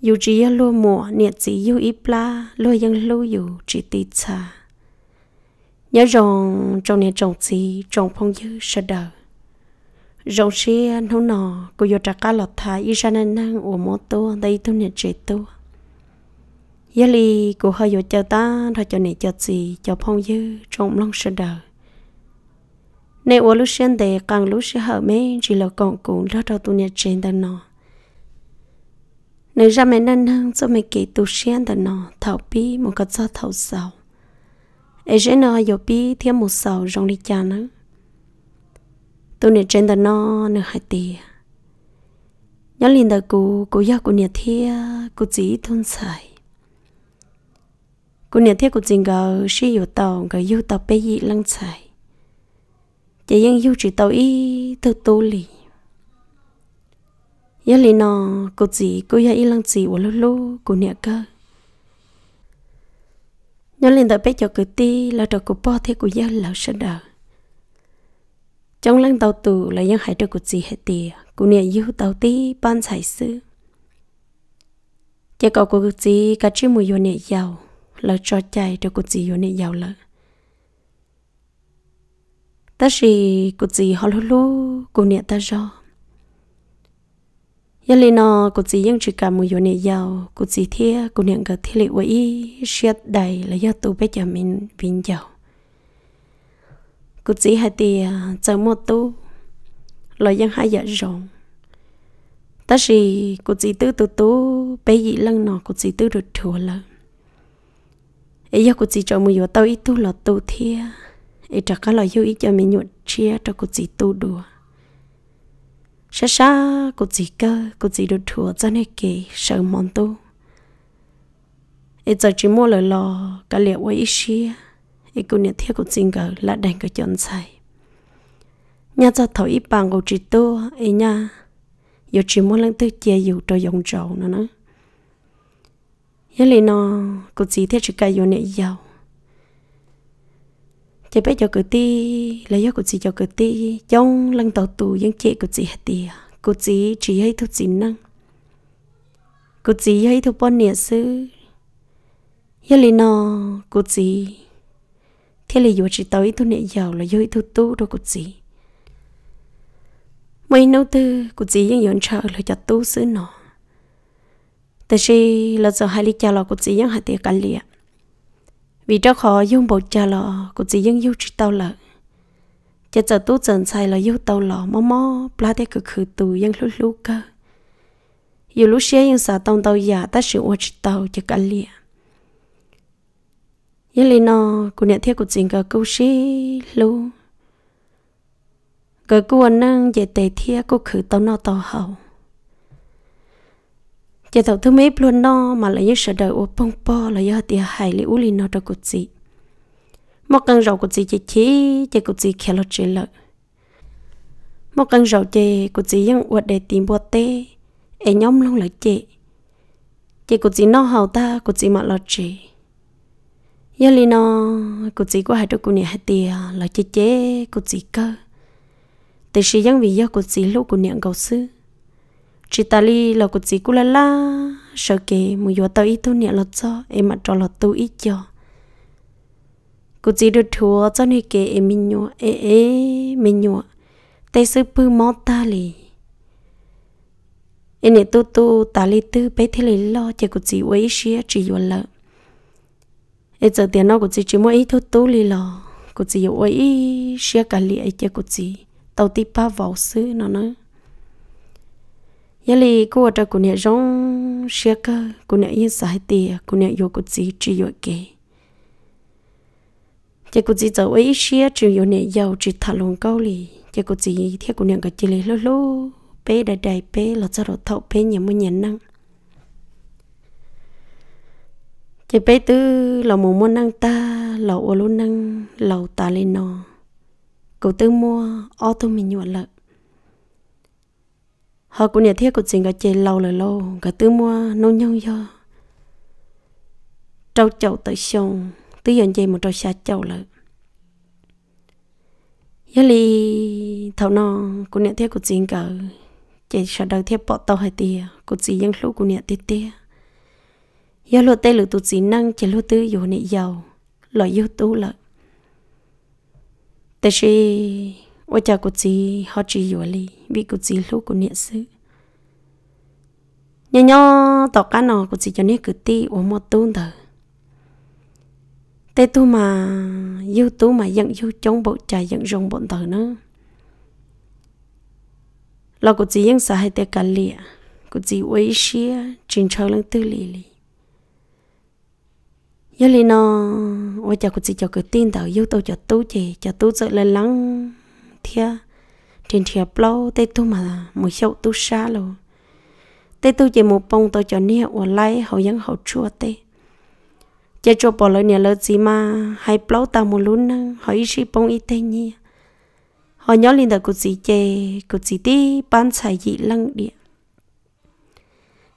dù chỉ lo mùa nhiệt chỉ yêu ít la lo yêu chỉ tì xa nhớ rồng trong nè trong chỉ trong phong dư sợ đời rồng xe nấu nò cô vô trả cá lọt thả y sa nên năng ủa mô tô đây tu nè trẻ tu giá lì cô hơi vô chờ ta thôi cho nè chờ gì cho phong dư trong lòng sợ đờ. nè ủa lúc xem để càng lúc sẽ hở mê chỉ là còn cũng đó đâu tu nè trẻ đang nọ nếu ra mẹ nâng hăng cho mẹ kể tù xiên tờ nọ thảo bi một cái cho thảo sầu ấy sẽ nọ giờ bi thêm một sầu rong đi cha nữa tôi nè trên tờ nọ nè hai tì nhớ liền tờ cụ cụ gia cụ nè thia cụ chỉ thôn xài cụ nè thia cụ trình gờ suy yếu tàu gờ yếu tàu bé dị lăng xài chỉ riêng yếu chỉ tàu y từ tu lì giờ lên nó cô gì cô ya lăng gì của lú lú cô nè cơ nhớ lên tới bé cho cứ ti là trò của bo thế của giờ lão sợ đờ trong lăng tàu tù là dân hải cho của gì hết tì cô nè yêu tàu ti ban sải sư chỉ có cô gì cả chữ mùi yêu nè giàu là cho chạy cho của gì yêu nè giàu lợ ta gì của gì họ lú lú cô nè ta do giờ lên nó cô chỉ những chỉ cả một chỗ này giàu cô chỉ thế cô niệm cái thế lệ vậy xét đầy là do tu bây giờ mình vinh giàu cô chỉ hai tiền chờ một tu là dân hai giờ dạ rộng ta chỉ cô chỉ tư tu tu bây giờ lần nọ cô chỉ tư được thừa lần ấy giờ cô chỉ cho một chỗ tao ít tu là tu thế ấy chắc là yêu ít cho mình nhuận chia cho cô chỉ tu đùa sa sa cô chỉ cơ cô chỉ được thua cho nên kì sợ mòn tu ít giờ chỉ mua lời lò cả liệu quay ít xia ít cô nhận thiết cô chính gờ là đành cái chọn sai nhà cho thổi ít bằng cô chỉ tu ấy nha giờ chỉ mua lần thứ chia dù cho dòng trầu nữa nữa giờ lì nó cô chỉ thiết chỉ cái dù này giàu chỉ biết cho cử ti lấy cho cử chỉ cho cử ti trong lần tàu tù dân chị cử chỉ hết tiền cử chỉ chỉ hay thu chỉ năng cử chỉ hay thu bọn nhẹ sư giờ lì nọ cử chỉ thế là vừa chỉ tới thu nhẹ giàu là vừa thu tu đâu cử chỉ mấy nấu tư cử chỉ vẫn dọn chờ là cho tu xứ nọ, tại vì là giờ hai lì cha là cử chỉ vẫn hai tiền cả liệt vì cho họ dùng bộ trà lọ cũng chỉ dùng yêu chỉ tàu lợ chỉ giờ tu dần xài là yêu tàu lọ mò mò pla thế cực khử tù dân lú lú cơ yêu lú xe yên xả tông tàu giả ta sự ô chỉ tao chỉ cả lìa yên lì nó cũng nhận thiết của chính cả câu xe lú cái cô anh năng dạy tề thiết cô khử tàu nó tàu hậu chỉ tàu thứ mấy luôn no mà lại như sợ đời u bông po là do tiền hải li uli nó đâu cụt gì một căn rầu cụt gì chị chỉ chị cụt gì khéo lót chuyện lợi một căn rầu chỉ cụt gì vẫn uất để tìm bọt tê em nhóm luôn là chị chị cụt gì nó hầu ta cụt gì mà lót chị giờ li nó cụt gì có hai đứa cô nè hai tiền là chị chế cụt gì cơ từ sự vẫn vì do cụt gì lúc cô nè cầu xưa chị ta li là cuộc gì cũng là la sợ kì mùi vô tao ít tu niệm là cho em mà cho là tu ít cho cuộc gì được thua cho nên kì em mình nhọ em em mình nhọ tay sư pư mó ta li em nè tu tu ta li tư bé thế li lo chỉ cuộc gì quấy xía chỉ vô lợ em giờ tiền nó cuộc gì chỉ mỗi ít thôi tu li lo cuộc gì quấy xía cả li ấy chỉ cuộc gì tao tiếp ba vào sư nó nữa giờ lì cô ở cô nè rong xe cơ cô nè yên sai tì cô nè yêu cô chỉ chỉ yêu kì chỉ cô chỉ tàu ấy xe chỉ yêu nè giàu chỉ thà lòng câu lì chỉ cô chỉ theo cô nè cái chỉ lì lô lô bé đại đại bé lọt ra rồi thâu nhà mua nhà năng chỉ bé tư là một môn năng ta lẩu ở luôn năng lẩu ta lên nò cậu tư mua ô tô mình nhuận lợn họ cũng nhà thiết cũng chỉ có chơi lâu là lâu cả tứ mua nô nhau do trâu chậu tới sông tứ dần chơi một trâu xa chậu là giá li thầu nó của nhà thiết cũng chỉ cả chơi sợ đầu thiết bỏ tàu hay tia cũng chỉ dân lũ của nhà tia tia giá lúa tê lúa tụt chỉ năng chơi lúa tứ dù nị giàu lợi yêu tú lợi tại vì chào họ vì ว่าจะกูจีเขาจีอยู่ลีบีกูจีลูกกูเนี่ยซื้อ nhỏ nhỏ tỏ cá nọ cũng chỉ cho nên cứ ti uống một tuôn thở tê tu mà yêu tu mà giận yêu chống bộ trái giận rồng bọn thở nữa lo cũng chỉ giận sai tê cả lìa cũng chỉ uế xìa trình trâu lưng tư lì lì giờ lì nọ ôi chào cũng chỉ cho cứ tin thở yêu tao cho tu chè cho tu sợ lên lắng thia trên thia plau tê tu mà một sâu tu xa lo tê tu chỉ một bông tôi cho nia ở lại hậu dân hậu chua tê chỉ cho bỏ lỡ nhà lỡ gì mà hay plau ta một lún nâng hỏi gì bông ít tê nhỉ họ nhớ lên đời cụt gì chè cụt gì tí bán xài gì lăng địa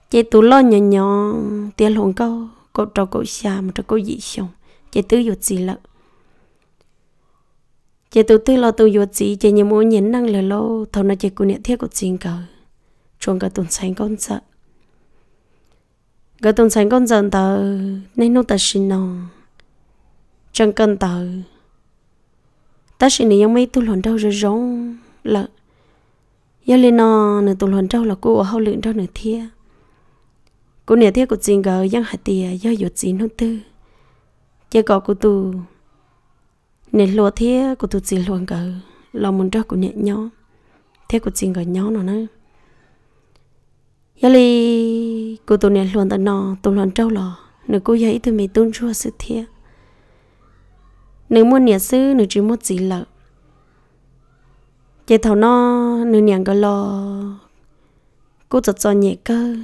chè tú lo nhỏ nhỏ tiền hồn câu cậu trò cậu xa một trò cậu dị xong chè tứ dột gì lợn chị tụt tư lo tụi ruột gì chị nhiều muốn nhấn năng lời lô thâu nó chị cũng nhận thiết của chính cờ chuông cả tuần sáng con sợ cả tuần sáng con dần tờ nên nó ta xin nó chẳng cần tờ ta xin này mấy tu lần đâu rồi rong là giờ lên nó nửa tu lần đâu là cô ở hậu lượng đâu nửa thiết cô nửa thiết của chính cờ giang hạt tiền do ruột gì nó tư chị có của tôi nè lúa thế của tôi chị luôn cả lo muốn cho của nhẹ nhó thế của chị gọi nhó nó nữa yali của tôi nè luôn tận nọ tôi luôn trâu lò nếu cô dậy tôi mới tôn chua sự thế nếu muốn nè sư nếu chỉ mua gì lợ chị thầu nó nếu nhàng gọi lo cô chợt cho nhẹ cơ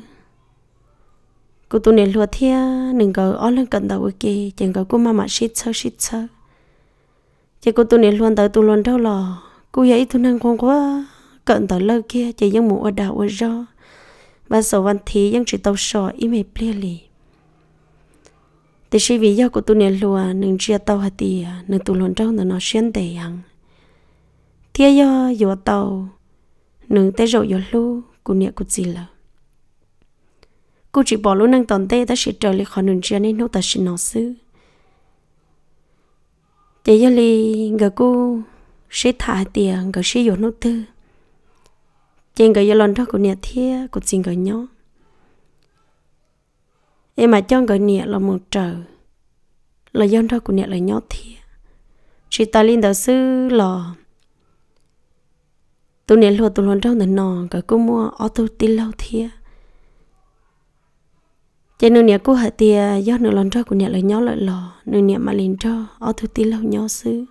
cô tôi nè lúa thế nửa có ó lên cần đầu kia chẳng có cô mà mà shit sơ shit sơ chị cô tu nè luôn tới tu luôn đâu lò cô vậy tu năng con quá cận tới lơ kia chị vẫn mù ở đảo ở gió, và sầu văn thì vẫn chỉ tàu sò im mệt ple lì thì chỉ vì do của tu nè lùa nương chia tàu hạt tì nương tu luôn đâu nó xuyên tề hằng thế do dùa tàu nương tới rồi dùa lu cô nè cô gì là cô chỉ bỏ luôn năng tòn tê ta sẽ trở lại khỏi nương chia nên nô ta chỉ nó xứ chị giờ li người cô sĩ thả tiền người sĩ dùng nước tư chị gờ giờ lần đó của nhà thia của xin người nhó em mà cho người nhà là một trời là dân đó của nhà là nhó thia chị ta linh đạo sư lò tụi nhà lùa tụi lần trong nè nọ người cô mua ô tô tin lâu thia cho nên nhà cô hãy tia do nửa lần cho của nhà lời nhó lợi lò nửa nhà mà liền cho ở thứ tí lâu nhó xứ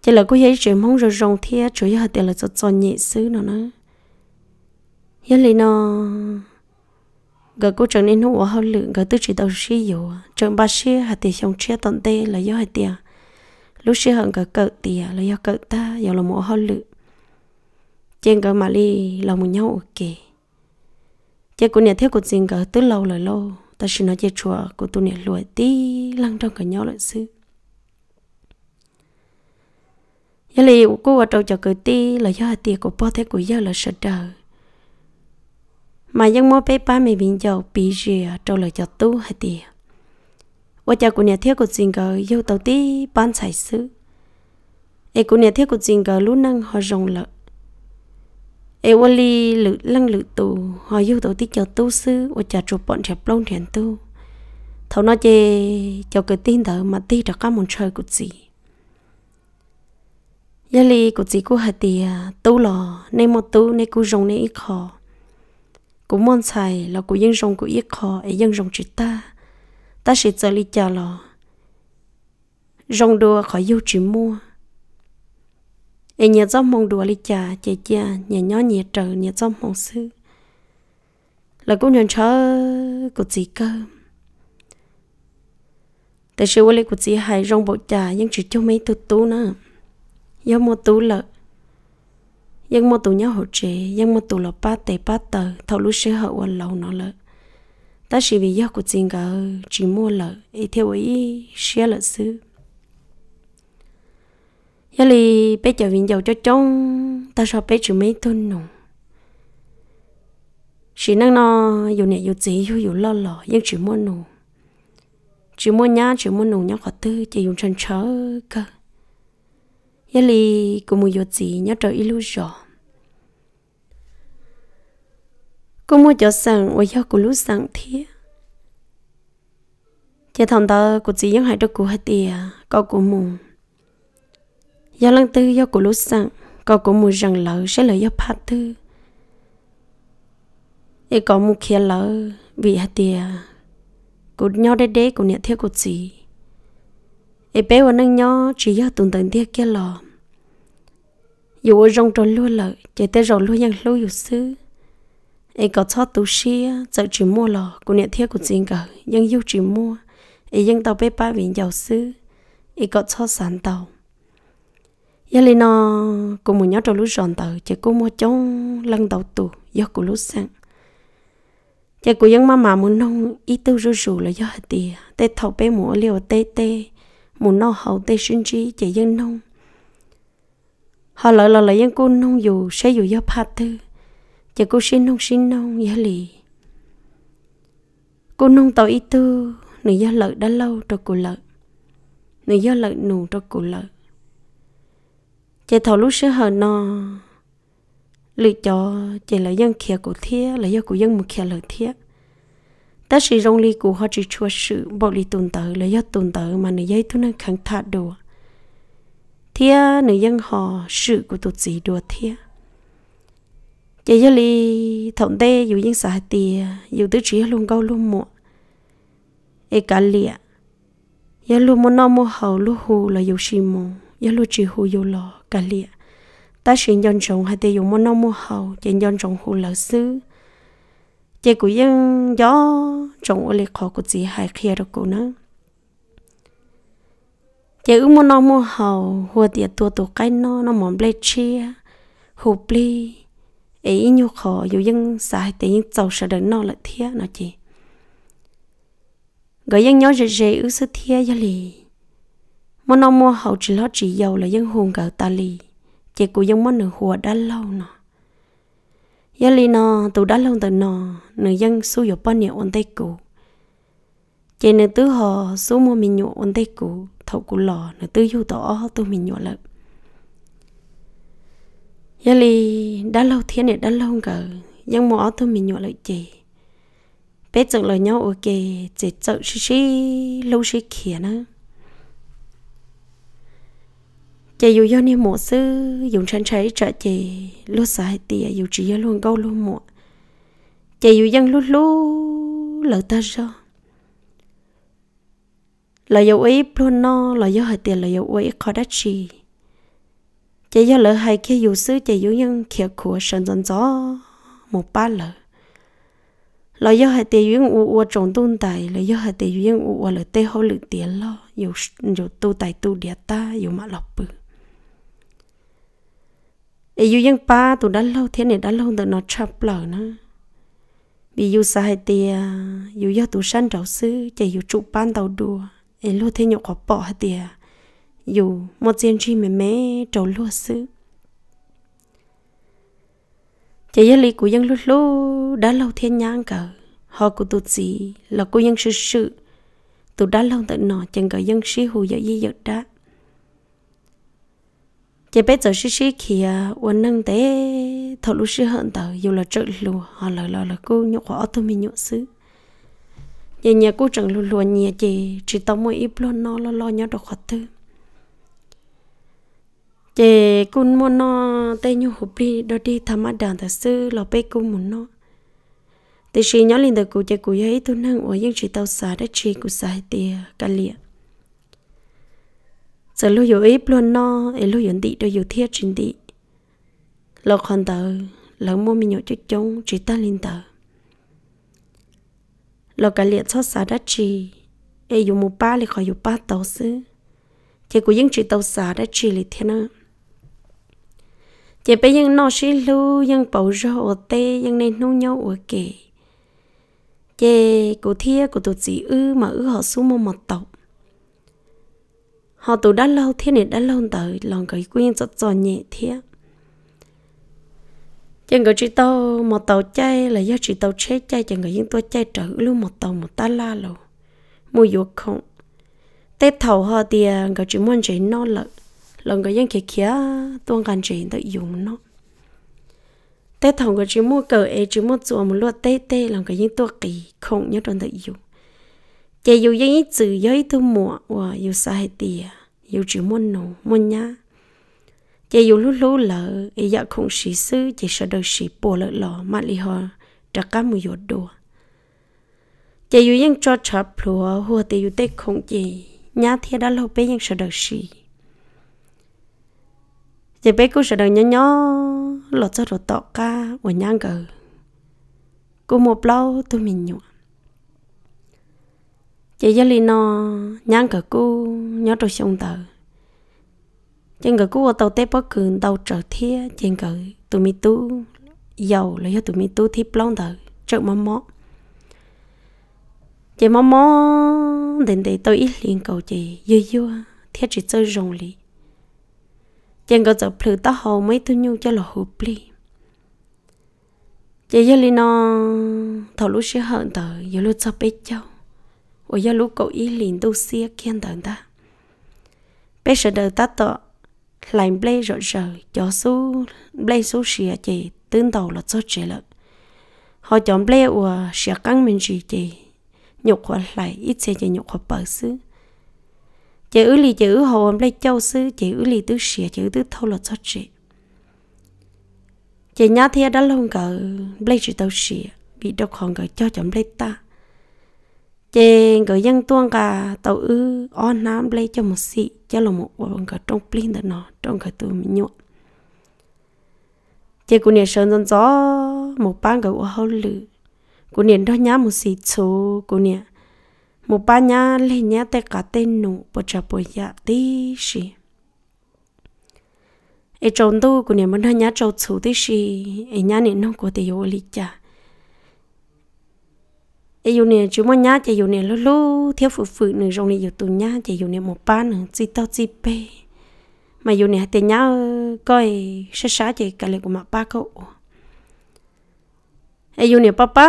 cho lời cô thấy chuyện mong rồi rong thia chủ yếu hãy tia là cho cho nhị xứ nó nữa giờ lấy nó gờ cô trở nên hữu hơn lượng gờ tư chỉ đầu sĩ dụ trường ba sĩ hãy tia xong chia tận tê là do hãy tia lúc sĩ hận gờ cỡ tia là do cỡ ta giờ là một hơn lượng trên gờ mà ly là một nhau ok chế cô nhà theo cô xin cả từ lâu rồi lâu ta xin nói chế chùa cô tu nhà lùi tí lăng trong cả nhau lợi sư giờ lì cô ở trong chợ cười tí là do tiền của bó thế của giờ là sợ đời mà dân mua bé ba mẹ mình giàu bị rìa trâu lời cho tu hay tiền và cha của nhà thiết của chính cờ yêu tàu tí bán sải sứ, ai của nhà thiết của chính cờ lúc năng họ rồng lợi e wo li lự lăng lự tù họ yêu tổ tí cho tu sư và chờ chụp bọn chẹp lông thiền tu thấu nó chê cho cái tin thở mà tí cho các môn chơi của chị gia li của chị của hạt tìa à, tu lò nên một tu nên cú rồng nên ít khó cú môn xài là cú dân rồng của ít khó ấy dân rồng chị ta ta sẽ chờ li chờ lò rồng đua khỏi yêu chỉ mua ai nhà dòng mong đùa li chả chè chè nhà nhỏ nhẹ trở nhà dòng mong sư là cũng nhận cho của chị cơ tại sự quên của chị hay rong bộ trà nhưng chỉ cho mấy tu tú nữa do mua tú lợ dân mua tú nhau hồ trẻ dân mua tú lọ ba tệ ba tờ thầu lúc sẽ hậu quần lâu nó lợ ta chỉ vì do của chị ngờ chỉ mua lợ ý theo ý sẽ lợ sư giờ li bé chờ viên dầu cho trông ta sao bé chữ mấy thôn nồng chỉ năng nó dù nhẹ dù dễ dù dù lo lò nhưng chỉ mua nụ, chỉ mua nhá chỉ mua nụ nhá khó tư chỉ dùng chân chớ cơ giờ li cô mua dù gì nhá trời ít lúc rồi cô mua cho sang ôi giờ cô lúc sang thế chỉ thằng ta của chỉ những hai cho cô hết tìa, có cô mùng do lăng tư do của lúc sẵn có của mù rằng lỡ sẽ lỡ do phát tư ý có mù kia lỡ vì hạt tiền, cụ nhau đế đế của niệm thiết của chị ý bé và nâng nhau chỉ do tụng tận thiết kia lò dù ở rong trốn lúa lợ chạy tới rồi lúa nhang lúa dù sư ý có cho tú xia sợ chỉ mua lò của niệm thiết của chị cả nhưng yêu chỉ mua ý dân tàu bé ba viện giàu sư ý có cho sản tàu giờ lên nó cô muốn nhớ trong lúc giòn tờ chỉ cô mua trong lần đầu tù do cô lúc sáng chỉ cô dân mà muốn nông ý tư rú rú là do hạt tì tê thầu bé mua liều tê tê muốn nó hậu tê sinh chi chỉ dân nông họ lợi là lợi dân cô nông dù sẽ dù do phạt tư chỉ cô xin nông xin nông giờ lì cô nông tàu ý tư nữ do lợi đã lâu cho cô lợi nữ do lợi nù cho cô lợi chị thầu lúc xưa hờ nó lựa cho chị là dân kia của thía là do của dân một kia lời thía ta chỉ rong ly của họ chỉ chua sự bỏ ly tồn tử là do tồn tử mà nữ dây tôi năng khẳng thà đồ thía nữ dân họ sự của tụt sĩ đồ thía chị do ly thọng tê dù dân xã tìa dù tứ trí luôn câu luôn muộn e cả lịa giờ luôn muốn nó mua hậu lúc hù là dù xì yo lo chỉ hu yo lo cả lịa ta sẽ nhân rộng hay tiêu mua nông mua hậu chỉ nhân rộng hu lỡ sư chỉ của dân gió trồng ở lịch khó của chị hai kia được cô nữa chỉ ước mua nông mua hậu hùa tiệt tua tổ cái nó nó mỏng ble chia hù pli ấy nhu khó dù dân xài thì những giàu sợ được nó là thiệt nó chị gọi dân nhớ rề rề ước sư thiệt gia lì mà nó mua hậu chỉ lo chỉ dầu là dân hùng cả ta lì chị của dân món nửa hùa đã lâu nọ giờ lì nọ tụ đã lâu từ nọ nửa dân su dọc bao nhiêu ổn tây cũ, chị nửa tứ họ số mua mình nhụ ổn tây cũ, thầu cụ lò nửa tứ du tỏ tụ mình nhụ lợn giờ lì đã lâu thiên này đã lâu cả dân mua tụ mình nhụ lợn chị bé chợ lời nhau ok chỉ chợ xí xí lâu xí kia nữa chị dù do ni mộ sư dùng chân cháy trợ chị lúc sai tìa dù chỉ do luôn câu luôn mộ chị dù dân lúc lúc lỡ ta rồi lỡ dấu ấy luôn no lỡ dấu hơi tiền lỡ dấu ấy khó đắt chi chỉ do lỡ hay kia dù sư chỉ dù nhân kia của sơn dân gió một ba lỡ lỡ dấu hơi tiền duyên u u trồng tôn tài lỡ dấu hơi tiền duyên u u lỡ tê hô lự tiền lo dù dù tu tài tu địa ta dù mà lọc bự ấy yêu yang ba tụ đã lâu thế này đã lâu từ nó chập lở nó vì yêu sai tia yêu do tụ san đầu sư chạy yêu trụ ban tàu đùa ấy lô thế nhậu có bỏ tia yêu một diện chi mẹ mẹ trầu lô sư chạy yêu lý của dân lô lô đã lâu thế nhang cờ họ của tụ gì là của dân sự sự tụ đã lâu từ nó chẳng có dân sĩ hù giờ gì giờ đã chỉ biết giờ xí xí kia à, uốn nâng té thọ lúc xí hận tờ dù là trợ lù họ à, lời lời là cô nhậu khó tôi mình nhậu xứ nhà nhà cô chẳng lù luôn nhà chị chỉ tao mới ít luôn nó lo lo nhớ được khó tư chị cô muốn nó tay nhau hụp đi đó đi tham ăn đàn thật sư là bé cô muốn nó thì chị nhớ lên từ cô chị cô ấy tôi nâng ở những chị tao xả đã chị cô xài tiền cả liền giờ lúc yếu ít luôn nó ấy lúc yếu đi đôi yếu thiết trên đi lo còn tờ lỡ mua mình nhỏ chút chung chỉ ta lên tờ lo cả liệt xót xa đã chi, ấy yếu một ba thì khỏi yếu ba tàu xứ chỉ cũng những chỉ tàu xa đã chi là thế nữa chỉ bây giờ nó sẽ lưu những bầu rau ở tê những nên nuôi nhau ở kề chỉ cụ thia của tổ chị ư mà ư họ xuống một mặt tàu họ tụ đã lâu thế này đã lâu tới lòng cái quyên cho giò nhẹ thế chẳng có chị tàu một tàu chay là do chị tàu chết chay chẳng có những tôi chay trở luôn một tàu một ta la lầu mua vô không tết thầu họ thì người à, chị muốn chỉ nó lợi lần người dân kia kia tuôn gần chỉ tự dùng nó tết thầu người chị mua cờ ấy chỉ mua chùa một lúa tê tê lần người dân tôi kỳ không nhớ trong tự dùng chị yêu những chữ yêu thu mùa và yêu sai tiề yêu chữ muốn nụ muốn nhá chị yêu lú lú lợ ý dạ không sĩ sư chỉ sợ đời sĩ bỏ lỡ lò mà lì hò trả cá mùi yột đùa chị yêu yên cho trả plùa hùa tì yêu tê không chị nhá thiê đã lâu bé yên sợ đời sĩ chị bé cô sợ đời nhỏ nhỏ lọt cho đồ tọ ca và nhang gờ cô một lâu tôi mình nhụa chị giờ li nó nhang cả cú nhớ trong sông tờ trên cả cú ở tàu tép bất cứ tàu trở thia trên cả tụi mi tu giàu là do tụi mi tu thì plong tờ trợ mắm mó chị mắm mó đến đây tôi ít liền cầu chị dư dưa thiết chị chơi rồng lì trên cả giờ phơi tao hồ mấy thứ nhu cho là hụp lì chị giờ li nó thầu lúc sẽ hận tờ giờ lúc sắp biết cháu ô giờ lúc cậu ý liền đâu xia kiên tận ta bây giờ đời ta tọ lại ble rồi rồi cho số ble số xia chị tương đầu là cho chị lợn họ chọn ble ủa xia căng mình gì chị nhục họ lại ít xe chị nhục họ bờ xứ chị ứ lì chị ứ hồ ble châu xứ chị ứ lì tứ xia chị ứ tứ thâu là cho chị chị nhá thia đã lông cờ ble chỉ tao xia bị độc hòn cờ cho chọn ble ta chèn cái dân tuông cả tàu ư on nam lấy cho một xị cho là một bọn cả trong plin đó nó trong cái tụi mình nhộn chè của nè sơn dân gió một ban cái của hậu lử của nè đó nhá một xị số của nè một ba nhá lấy nhá tay cả tên nụ bờ chả bờ dạ tí xì ai trốn tu cũng nè muốn nhá trâu chú tí xị ai nhá nè nó có thể yêu lý chả ai dùng này chú mua nhá chạy dùng này lú lú theo phụ phụ nữa trong này dùng tụ nhá chạy dùng này một ba nữa chỉ tao chỉ bê mà dùng này tiền nhá coi sát sát chạy cả lời của mặt ba cậu ai dùng này papa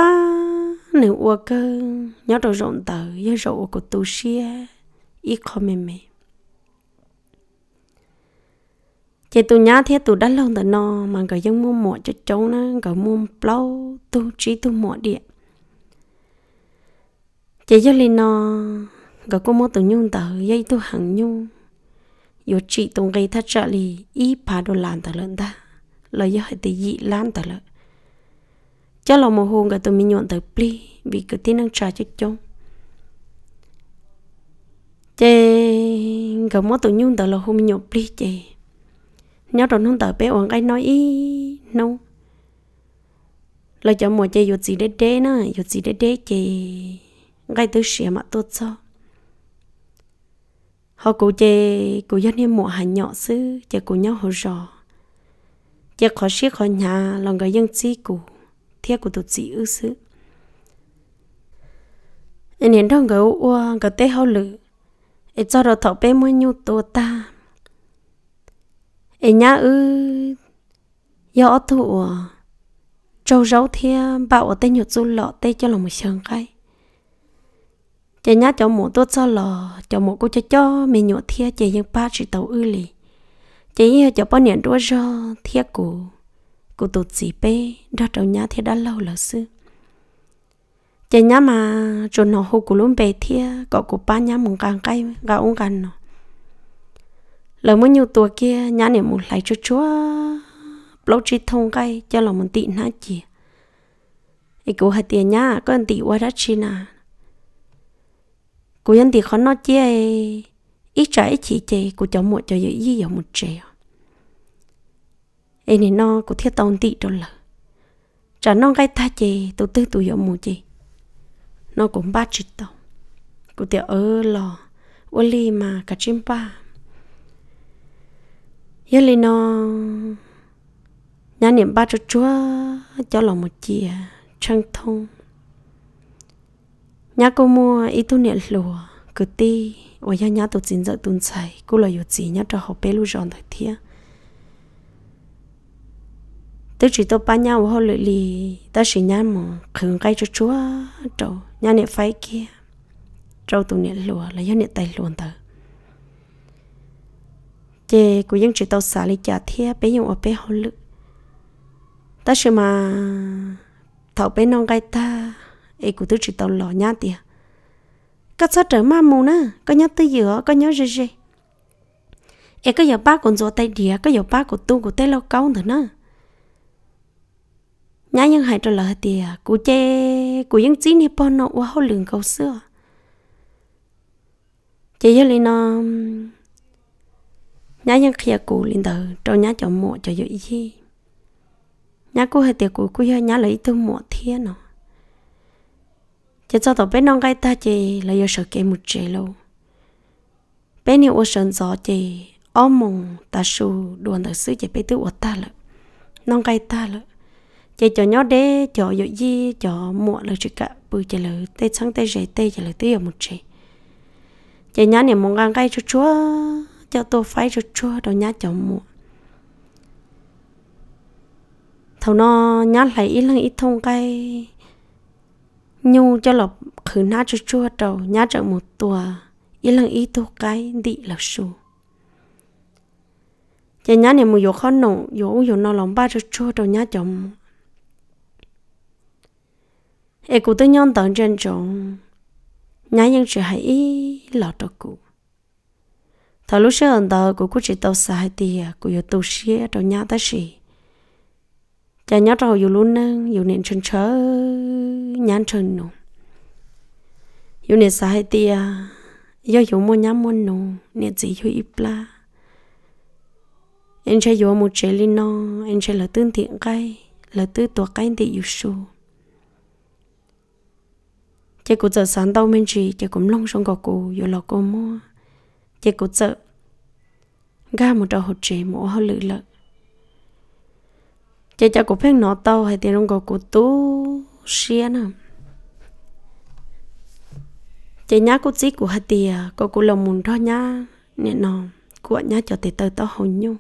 nữa uo cơ nhớ đồ rộng tờ nhớ rộng của tụ xia ít khó mềm mềm chị tụ nhá thế tụ đã lâu tờ nó mà gọi dân mua mỏ cho cháu nó gọi mua plau tụ trí tụ mỏ điện chị cho lên nó có cô mô tụng nhung tờ dây tu hằng nhung yo chị tung gây thắt trợ lì ý bà đồ làm tờ lợn ta lời do hệ tự dị lan tờ lợn cho lòng mồ hôn cả tụi mình nhuận tờ pli vì cứ tin năng trà cho chung chê gồm mô tụi nhung tờ là hôn mình nhuận pli chê nhớ rồi nung tờ bé hoàng cái nói ý nung lời cho mùa chê yột gì đế đế nó, yột gì đế đế chê ngay từ xìa mà tốt cho họ cụ chê cụ dân em mùa hành nhỏ xứ chê cụ nhau hồ rò chê khó xí khó nhà lòng người dân chi cụ thiết cụ tụt chỉ ư xứ anh hiện đang gấu ua gấu tê hao lử anh cho đồ thọ bê mua nhu tổ ta anh nhá ư do thụ trâu rau thia bạo ở tê nhụt du lọ tê cho lòng một sừng cái chị nhá cháu mổ tốt sao lò cháu mổ cô cho cho mẹ nhổ thia chị nhưng ba chỉ tàu ư lì chị nhớ cháu bao niệm đua cho thia cụ cụ tụt gì bê đó cháu nhá thia đã lâu lỡ sư chị nhá mà rồi nó hô cụ luôn bê thia có cụ ba nhá mùng càng cay gà ông càng nó lỡ mới nhiều tuổi kia nhá niệm một lại cho chúa lâu chỉ thông cay cho lòng mình tị nát chị ấy cụ hạt tiền nhá có anh tị qua đã chi nào cô dân thì khó nói chê ít trả ít chỉ chê cô cháu muộn cho dễ dí dầu một trẻ ấy này nó cô thiết tông tị đâu là trả nó gai tha chê tôi tư tôi dầu một chê nó cũng ba chữ tông cô tiểu ơ lò ô li mà cả chim ba giờ li nó nhà niệm ba cho chúa cho lòng một chìa trăng thông nhà cô mua ít tu niệm lúa cứ ti ôi nhà nhá tôi chín giờ tuần chạy cô là yêu gì nhá cho họ bé lu giòn thời thiên tôi chỉ tôi ba nhau họ lười li ta chỉ nhá mà khử cái cho chúa trâu nhá niệm phái kia trâu tu niệm lúa là nhá niệm tay luôn tờ chị cô dân chỉ tôi xả lý trả thiên bé dùng ở bé họ lự ta chỉ mà thảo bé non gai ta ấy cụ thứ chỉ tàu lò nhá tiệt có sao trở ma mù nữa có nhớ tới giữa có nhớ gì gì ấy có giờ ba còn dỗ tay đĩa có giờ ba của tu của tay lâu câu nữa nữa nhá nhưng hãy trở lại tiệt cụ che, cụ những chín thì bao nọ quá hậu lượng cầu xưa chị giờ lên nó nhá nhưng khi cụ lên từ cho nhá cho mộ cho dự gì, nhá cô hay tiệt cụ cụ nhá lấy từ mộ thiên nó chỉ cho tôi biết non gai ta chị là do sợ kẹt một chị lâu bé nhiều ô sơn gió chị ôm mùng ta su đồn thật sự chỉ biết tư ô ta lợ non gai ta lợ chị cho nhỏ đế cho dội gì cho muộn là chị cả bự chị lợ tê sáng tê rễ tê chị lợ tê ở một chị chị nhá niệm mong gai gai chúa chúa cho tôi phải cho chúa đâu nhá cho muộn thầu nó nhát lại ít lần ít thông cái nhu cho lộc khử na cho chua trầu nhá trợ một tùa ý lần ý tu cái dị là sù. cho nhá này mùi dỗ khó nổ dỗ dỗ nó lòng ba cho chua trầu nhá chồng e cụ tới nhon tận trên chồng nhá nhân sự hãy ý lọ trầu cụ thà lúc xưa ẩn tờ của cụ chỉ tàu xài tiền của dỗ tu xía trầu nhá ta xì cha nhớ trâu dù luôn nè dù nền chân chớ nhán chân nụ dù nền xa hay tia do dù mua nhắm mua nụ nền gì dù ít la em chơi dù một chế linh nó em chơi lỡ tương thiện cây lỡ tư tòa cây thì dù su chị cũng giờ sáng đâu mình chỉ chị cũng long sông gò cụ dù là cô mua chị cũng giờ ga một trò hột chế mua hơi lự lợt cha cho của phép nó to hay tiền đồng của tu xia nè chị nhá cô chỉ của hạt tiề có cô lòng muốn đó nhá nè nọ của nhá cho tề tờ to hồn nhung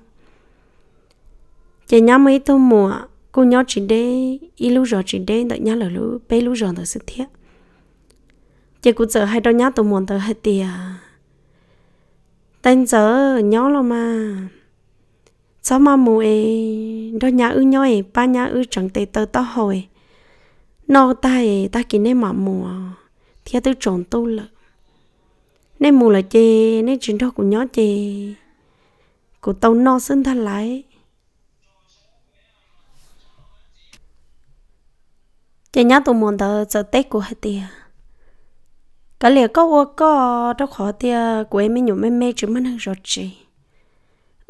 chị nhá mấy tô mùa cô nhó chỉ đế y lú rò chỉ đế đợi nhá lở lú bê lú rò đợi sự thiết chị cũng giờ hai đôi nhá tô mùa tới hạt tiề à. tên giờ nhó là mà cháu mà mù ê đó nhà ư nhau ê ba nhà ư chẳng tê tơ tơ hồi nó ta ê ta kì nè mà mù thì tư trộn tu lợ nè mù là chê nè chuyện đó của nhỏ chê của tàu no xin tha lại chê nhá tụi mòn tờ giờ tết của hai tia cả lìa có ô có đó khó tia của em mới nhủ mê mê chứ mất hàng rồi chê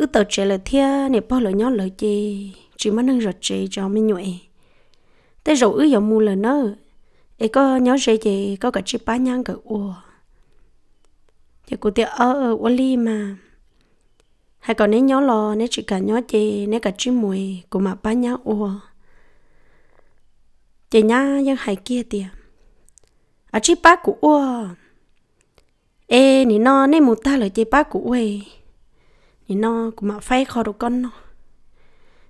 ư tàu trẻ là thia nè bao lời nhau lời gì chỉ mất nâng rọt chị cho mình nhuệ tới rồi ư dòng mua lời nó ấy có nhớ gì gì có cả chị ba nhang cả ua thì cô tiệt ở ở ua li mà hay còn nếu nhớ lo nếu chỉ cả nhớ gì nếu cả chị mùi của mà ba nhang ua chị nhá nhưng hay kia tiệt à chị ba của ua ê nị no nên một ta lời chị ba của ua thì nó cũng mà phải khó được con nó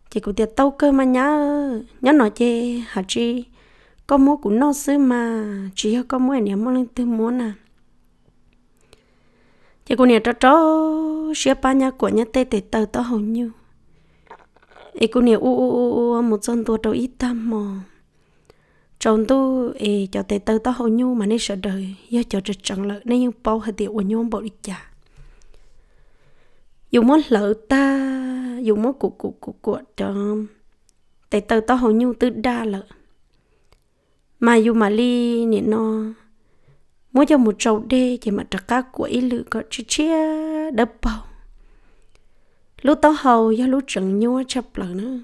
chị cũng tiệt tâu cơ mà nhớ nhớ nói chị hả chị có mua cũng nó xứ mà chị có con mua nhà mua lên tư mua nè chị cũng nhà trò trò xếp ba nhà của nhà tê tê tờ tao hầu như ấy cũng nhà u u u u một dân tua trâu ít tâm mà chồng tu ấy cho tê tờ tao hầu như mà nên sợ đời do cho trật chẳng lợi nên nhưng bao hạt tiệu của nhóm bảo đi chả dù món lợ ta dù món cục cục cục của trộm tại tờ tao hầu như tư đa lợ mà dù mà li nè nó mỗi cho một trầu đê thì mà trặc cá của ý lự có chia chia đập bao lúc tao hầu do lúc trận nhua chập lợ nữa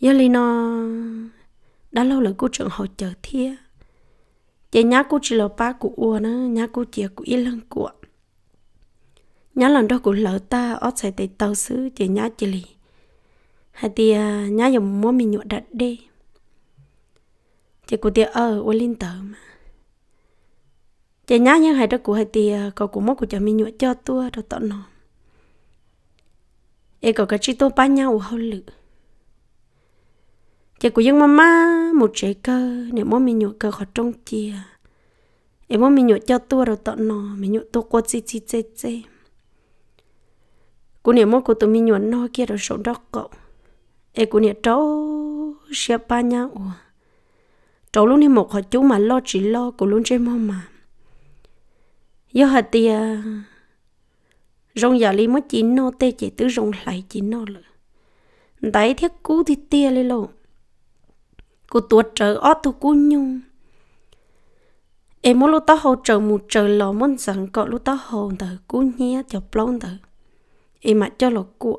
do li nó đã lâu là cô trận hầu chờ thia chị nhá cô chỉ là ba của ua nữa nhá cô chỉ của ý lăng của nhá lần đó cũng lỡ ta ở chạy tới tàu xứ chỉ nhá chỉ lì hay thì nhá dùng mua mình nhụt đặt đi chỉ cụ tiệt ở ở linh tờ mà chỉ nhá nhưng hai đó cụ hay thì có cụ mua của cho mình nhụt cho tua đó tọt nó e có cái chi tô bán nhau hậu lự chỉ cụ dân mama một trái cơ nếu mua mình nhụt cơ khỏi trong chia em mua mình nhụt cho tua đó tọt nó mình nhụt tua quất chi chi chê chê, chê cú niệm mô cô tụi mình nhuận nó kia rồi sống đọc cậu ê cú nè trâu xe ba nha ủa trâu lúc nè một họ chú mà lo chỉ lo cú luôn chơi mô mà do hạt tia rong giả li mất chỉ no tê chỉ tứ rong lại chỉ no lợ đấy thiết cú thì tia lên lộ cô tuột trở ót tu cú nhung em muốn lúc tao hỗ trợ một trời lò muốn rằng cọ lúc tao hồn tờ cú nhé cho plong tờ em mà cho lộc của,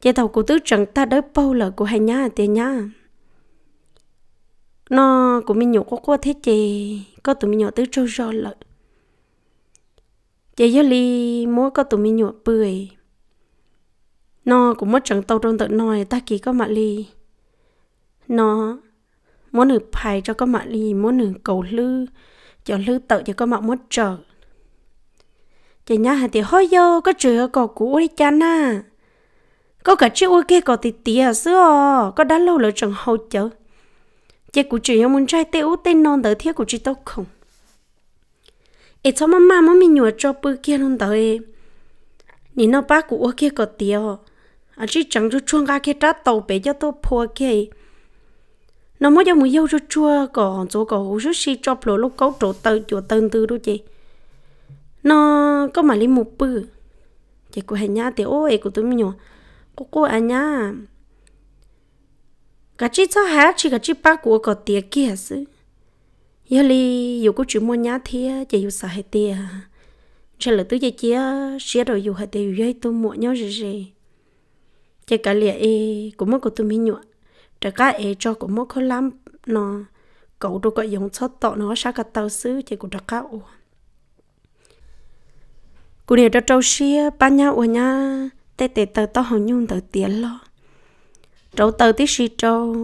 chế tàu của tứ chẳng ta đỡ bao lợ của hai nhá tiền nhá nó của mình nhổ có có thế chè có tụi mình nhổ tứ trâu rò lợi, chế gió ly mỗi có tụi mình nhổ bưởi nó cũng mất chẳng tàu trong tự nói ta kỳ có mặt ly nó muốn nửa phải cho có mặt ly muốn nửa cầu lư cho lư tự cho có mặt mất trở chị nhá hà thì hơi vô có chữ có cũ đi cha na có cả chiếc ô kia à, có tí tí à xưa ờ, có đã lâu rồi chẳng hậu chớ chị cụ chị muốn trai tê ú tên non tới thiết của chị tao không ít cho mama mà mình nhua cho bự kia luôn tới nhìn nó ba cụ ô kia có tí à à chị chẳng cho chuông ga kia trả tàu bé cho tôi phua kia nó mới cho mùi yêu cho chua còn chỗ cổ rất si cho lỗ lúc cấu trộn từ chỗ tân tư đó chị nó có mà lấy một bự chỉ của hành nhá thì ôi của tôi mình nhỏ cô cô anh nhá cả chị cho há chỉ cả chị ba của có tiền kia chứ giờ li dù có chuyện mua nhá thì chỉ dù sợ hết tiền chỉ là tôi chỉ chỉ xia rồi dù hết tiền dù tôi mua nhau gì gì chỉ cả lẽ ấy của mỗi của tôi mình nhỏ trả cái ấy cho của mỗi khó lắm nó cậu đâu có dùng cho tọ nó sao cả tao xứ chỉ của trả cả ủa cụ điều cho trâu xia ba nhá ở nhá tê tê tờ tao hồng nhung tờ tiền lo trâu tờ tí xì trâu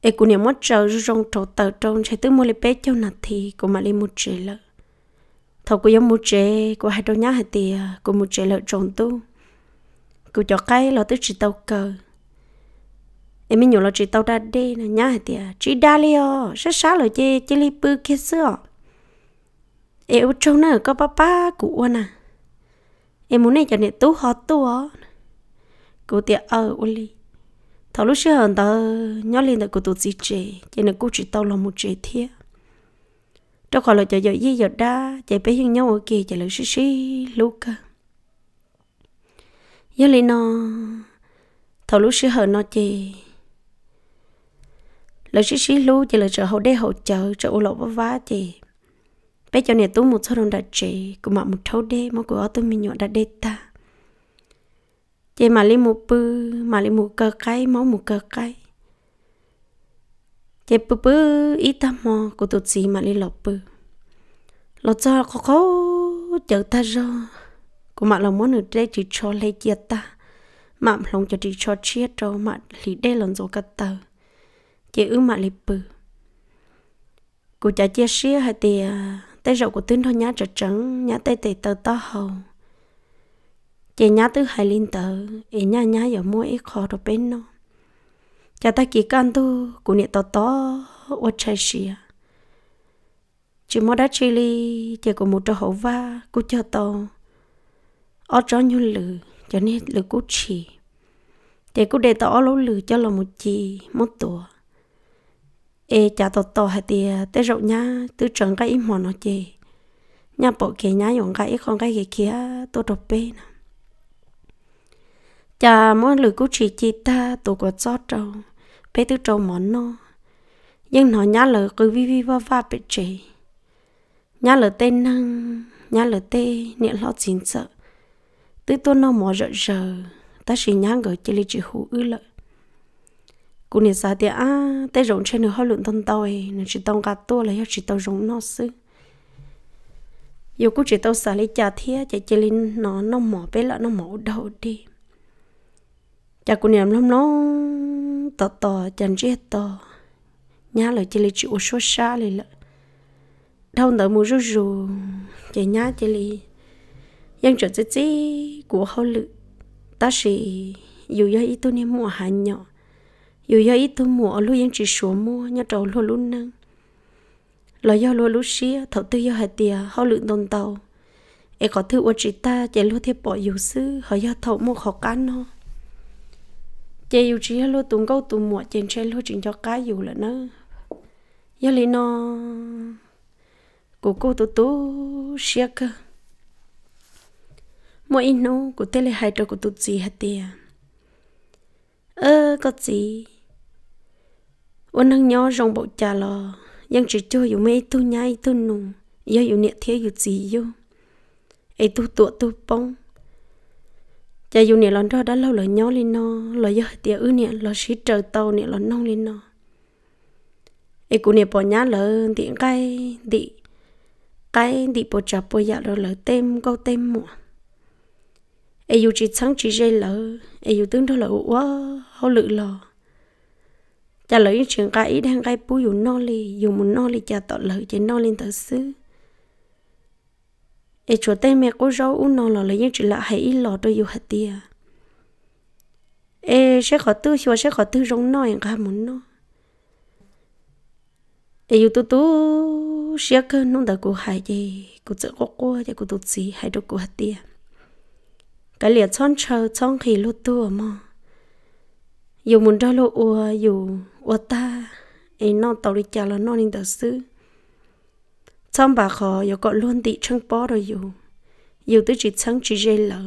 ê cụ niệm mất trâu rong trâu tờ trâu sẽ tứ mua lấy bé châu nạt thì cụ mà lấy một chế lợ thầu cụ giống một chế cụ hai trâu nhá hai tìa cụ một chế lợ trộn tu cụ cho cái lo tứ chỉ tàu cờ em mới nhổ lo chỉ tàu đa đi nè nhá hai tìa chỉ đa liò sẽ sáng lo chơi chơi li bư kia xưa em trâu nữa có ba ba cụ nè à? em muốn này cho nên tú họ tú ó cụ tiệt ở u li thảo lúc xưa hờn tờ nhớ lên tờ cụ tụt gì chè cho nên cụ chỉ tao là một chè thiệt trong khỏi là cho giờ gì giờ đã chạy bé hiên nhau ở kia chạy lỡ xí xí lúc cơ giờ lên nó thảo lúc xưa hờn nó chè lời xí xí lúc chỉ là sợ hậu đế hậu chờ chờ u lộ vá vá chị bé cho nên tôi một số đồng đã chế cũng mọi một thâu đê mà của tôi mình nhọn đã đê ta chế mà lấy một bư mà lấy một cờ cái máu một cờ cái chế bư bư ít ta mò của tôi gì mà lấy lọp bư lọp cho khó khó chở ta ra của mọi lòng muốn ở đây chỉ cho lấy chia ta mà lòng cho chỉ cho chia cho mà lý đây lần rồi cắt tờ chế ư mà lấy bư của cha chia sẻ hay tiền tay rậu của tuyến thôi nhá trở trắng nhá tay tề tờ to hầu chị nhá tứ hai linh tờ ý nhá nhá giờ mua ít khó rồi bên nó cha ta kỳ can tu của nhẹ to to ô trời xìa chỉ mua đá chili chị của một trò hậu va cũng cho to ở chỗ nhu lử cho nên lử cũng chỉ chị cũng để tỏ lỗ lử cho là một chi một tuổi ê chả tổ tổ hay thì tê rộng nhá tứ trần cái ít nó chê nhá bộ kê nhá dùng cái con cái kia kia tổ đột bê nè chả mỗi lửa cú chỉ chỉ ta tổ quạt gió trâu bê tứ trâu món nó nhưng nó nhá lửa cứ vi vi va va bê chê nhá lửa tên năng nhá lửa tê niệm lo chín sợ tứ tôn nó mò rợ rờ ta chỉ nhá gửi chỉ lì chỉ hú ư lợi cô nè sao thì à tay rộng trên nửa hơi lượng thân tàu ấy nửa chỉ tông cả tua là chỉ tao rộng nó xứ dù cô chỉ tao xả lấy trà thía, chạy chơi lên nó nó mỏ bé lại nó mỏ đầu đi cha cô niệm lắm nó tò tò chẳng chết tò nhá lời chơi lên chịu số xa lên lợ đau tới mù rú rú chạy nhá chơi lên yang trở tới của hậu lượng, ta sẽ, dù do ý tôi niệm mua hàng nhỏ dù do ít thu mùa lúc yên chỉ số mua nhau trầu lúa lúa năng lo do lúa lúa xía thầu tư do hạt tiền họ lượng đồng tàu e có thư của chị ta chạy lúa thiệp bỏ dù sư họ do thầu mua họ cán nó chạy dù chỉ lúa tùng câu tùng mùa chạy chạy lúa chuyện cho cá dù là nó do lý nó của cô tú tú xía cơ mỗi nô của tê lệ hai trò của tụt gì hạt tiền ơ có gì ôn năng nhó rong bộ trà lò yang chỉ cho dù mấy tu nhai tu nùng do dù niệm thế dù gì vô ấy tu tụa tu bông cha dù niệm lon đó đã lâu lời nhó lên nó lời do tiệt ư niệm lo sĩ trời tàu niệm lon nong lên nó ấy cũng niệm bỏ nhá lỡ tiện cay đi cay đi bộ trà bộ dạ rồi lỡ tem câu tem muộn ai yêu chỉ sáng chỉ dây lỡ ai yêu tướng đó là quá họ lự lò cha lỡ những chuyện cái đang cái bú dùng no li dùng một no li cha tọt lỡ chỉ no lên thật xứ ai chúa tây mẹ có rau u no lò lấy những chuyện lạ hay ý lò đôi yêu hạt tia ai sẽ khó tư chúa sẽ khó tư rong no em cả muốn no ai yêu tu tu sẽ cơn nung đã cố hại gì cố sợ cô cô thì cố tu gì hại đâu cố hạt tia cái liệt chọn chờ chọn khi lô tu mà dù muốn ra lô ua dù ua ta ấy nó tàu đi chả là nó nên tự xứ, trong bà khó dù có luôn tị chân bó rồi dù dù tới chỉ chân chỉ dây lỡ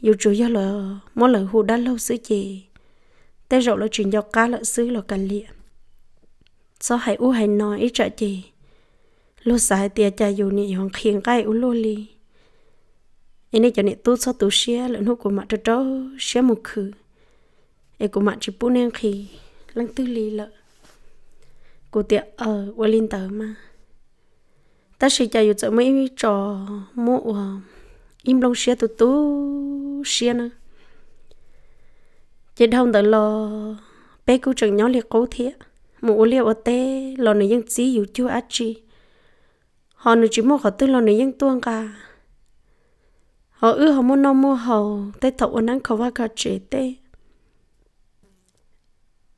dù chủ yếu là mỗi lần hồ đã lâu xứ gì tay rộng là chuyện do cá lỡ xứ là cả liệt sao hãy u hãy nói ít trợ gì lúc sai tia cha dù nị hoàng khiêng cái u lô li nên e ờ, cho nên tôi sao tôi xé lợn hút của mặt cho cháu xé một khử em của mặt chỉ bún em khi lăng tư lý lợ của tiệm ở Wellington tờ mà ta sẽ chạy dụ mấy trò mộ im lòng xé tôi tôi xé nữa chỉ đông tờ lo bé cứu chẳng nhỏ liệt cố thiệt một liệu ở tê lo này dân chỉ dụ chưa ăn chi họ nói chỉ mua họ tư lo này dân tuông cả ở ờ, ư họ muốn nó mua hầu tê thọ ôn ăn khẩu vác cả chế tê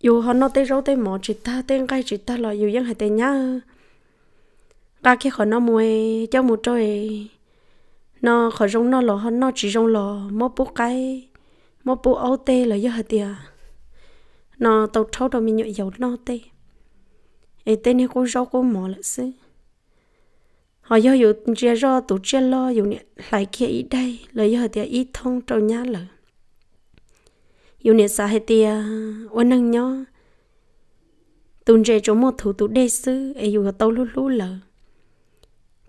dù họ nó tê râu tê mỏ chỉ ta tê cái chỉ ta là dù dân hay tê nhá ra khi họ nó mua cho một trôi nó họ rong nó lò họ nó chỉ rong lò mó bố cái mó bố ấu tê là do hạt tiề nó tàu thâu đầu mình nhựa dầu nó tê ấy tê này cũng rau cũng mỏ lại xí họ do dù chia ro tổ chia lo dù nè lại kia ít đây là do thì ít thông trâu nhá lợ dù nè xã hệ tia ôn năng nhó tụn trẻ chỗ một thủ tổ đê sư ấy dù tâu lú lú lợ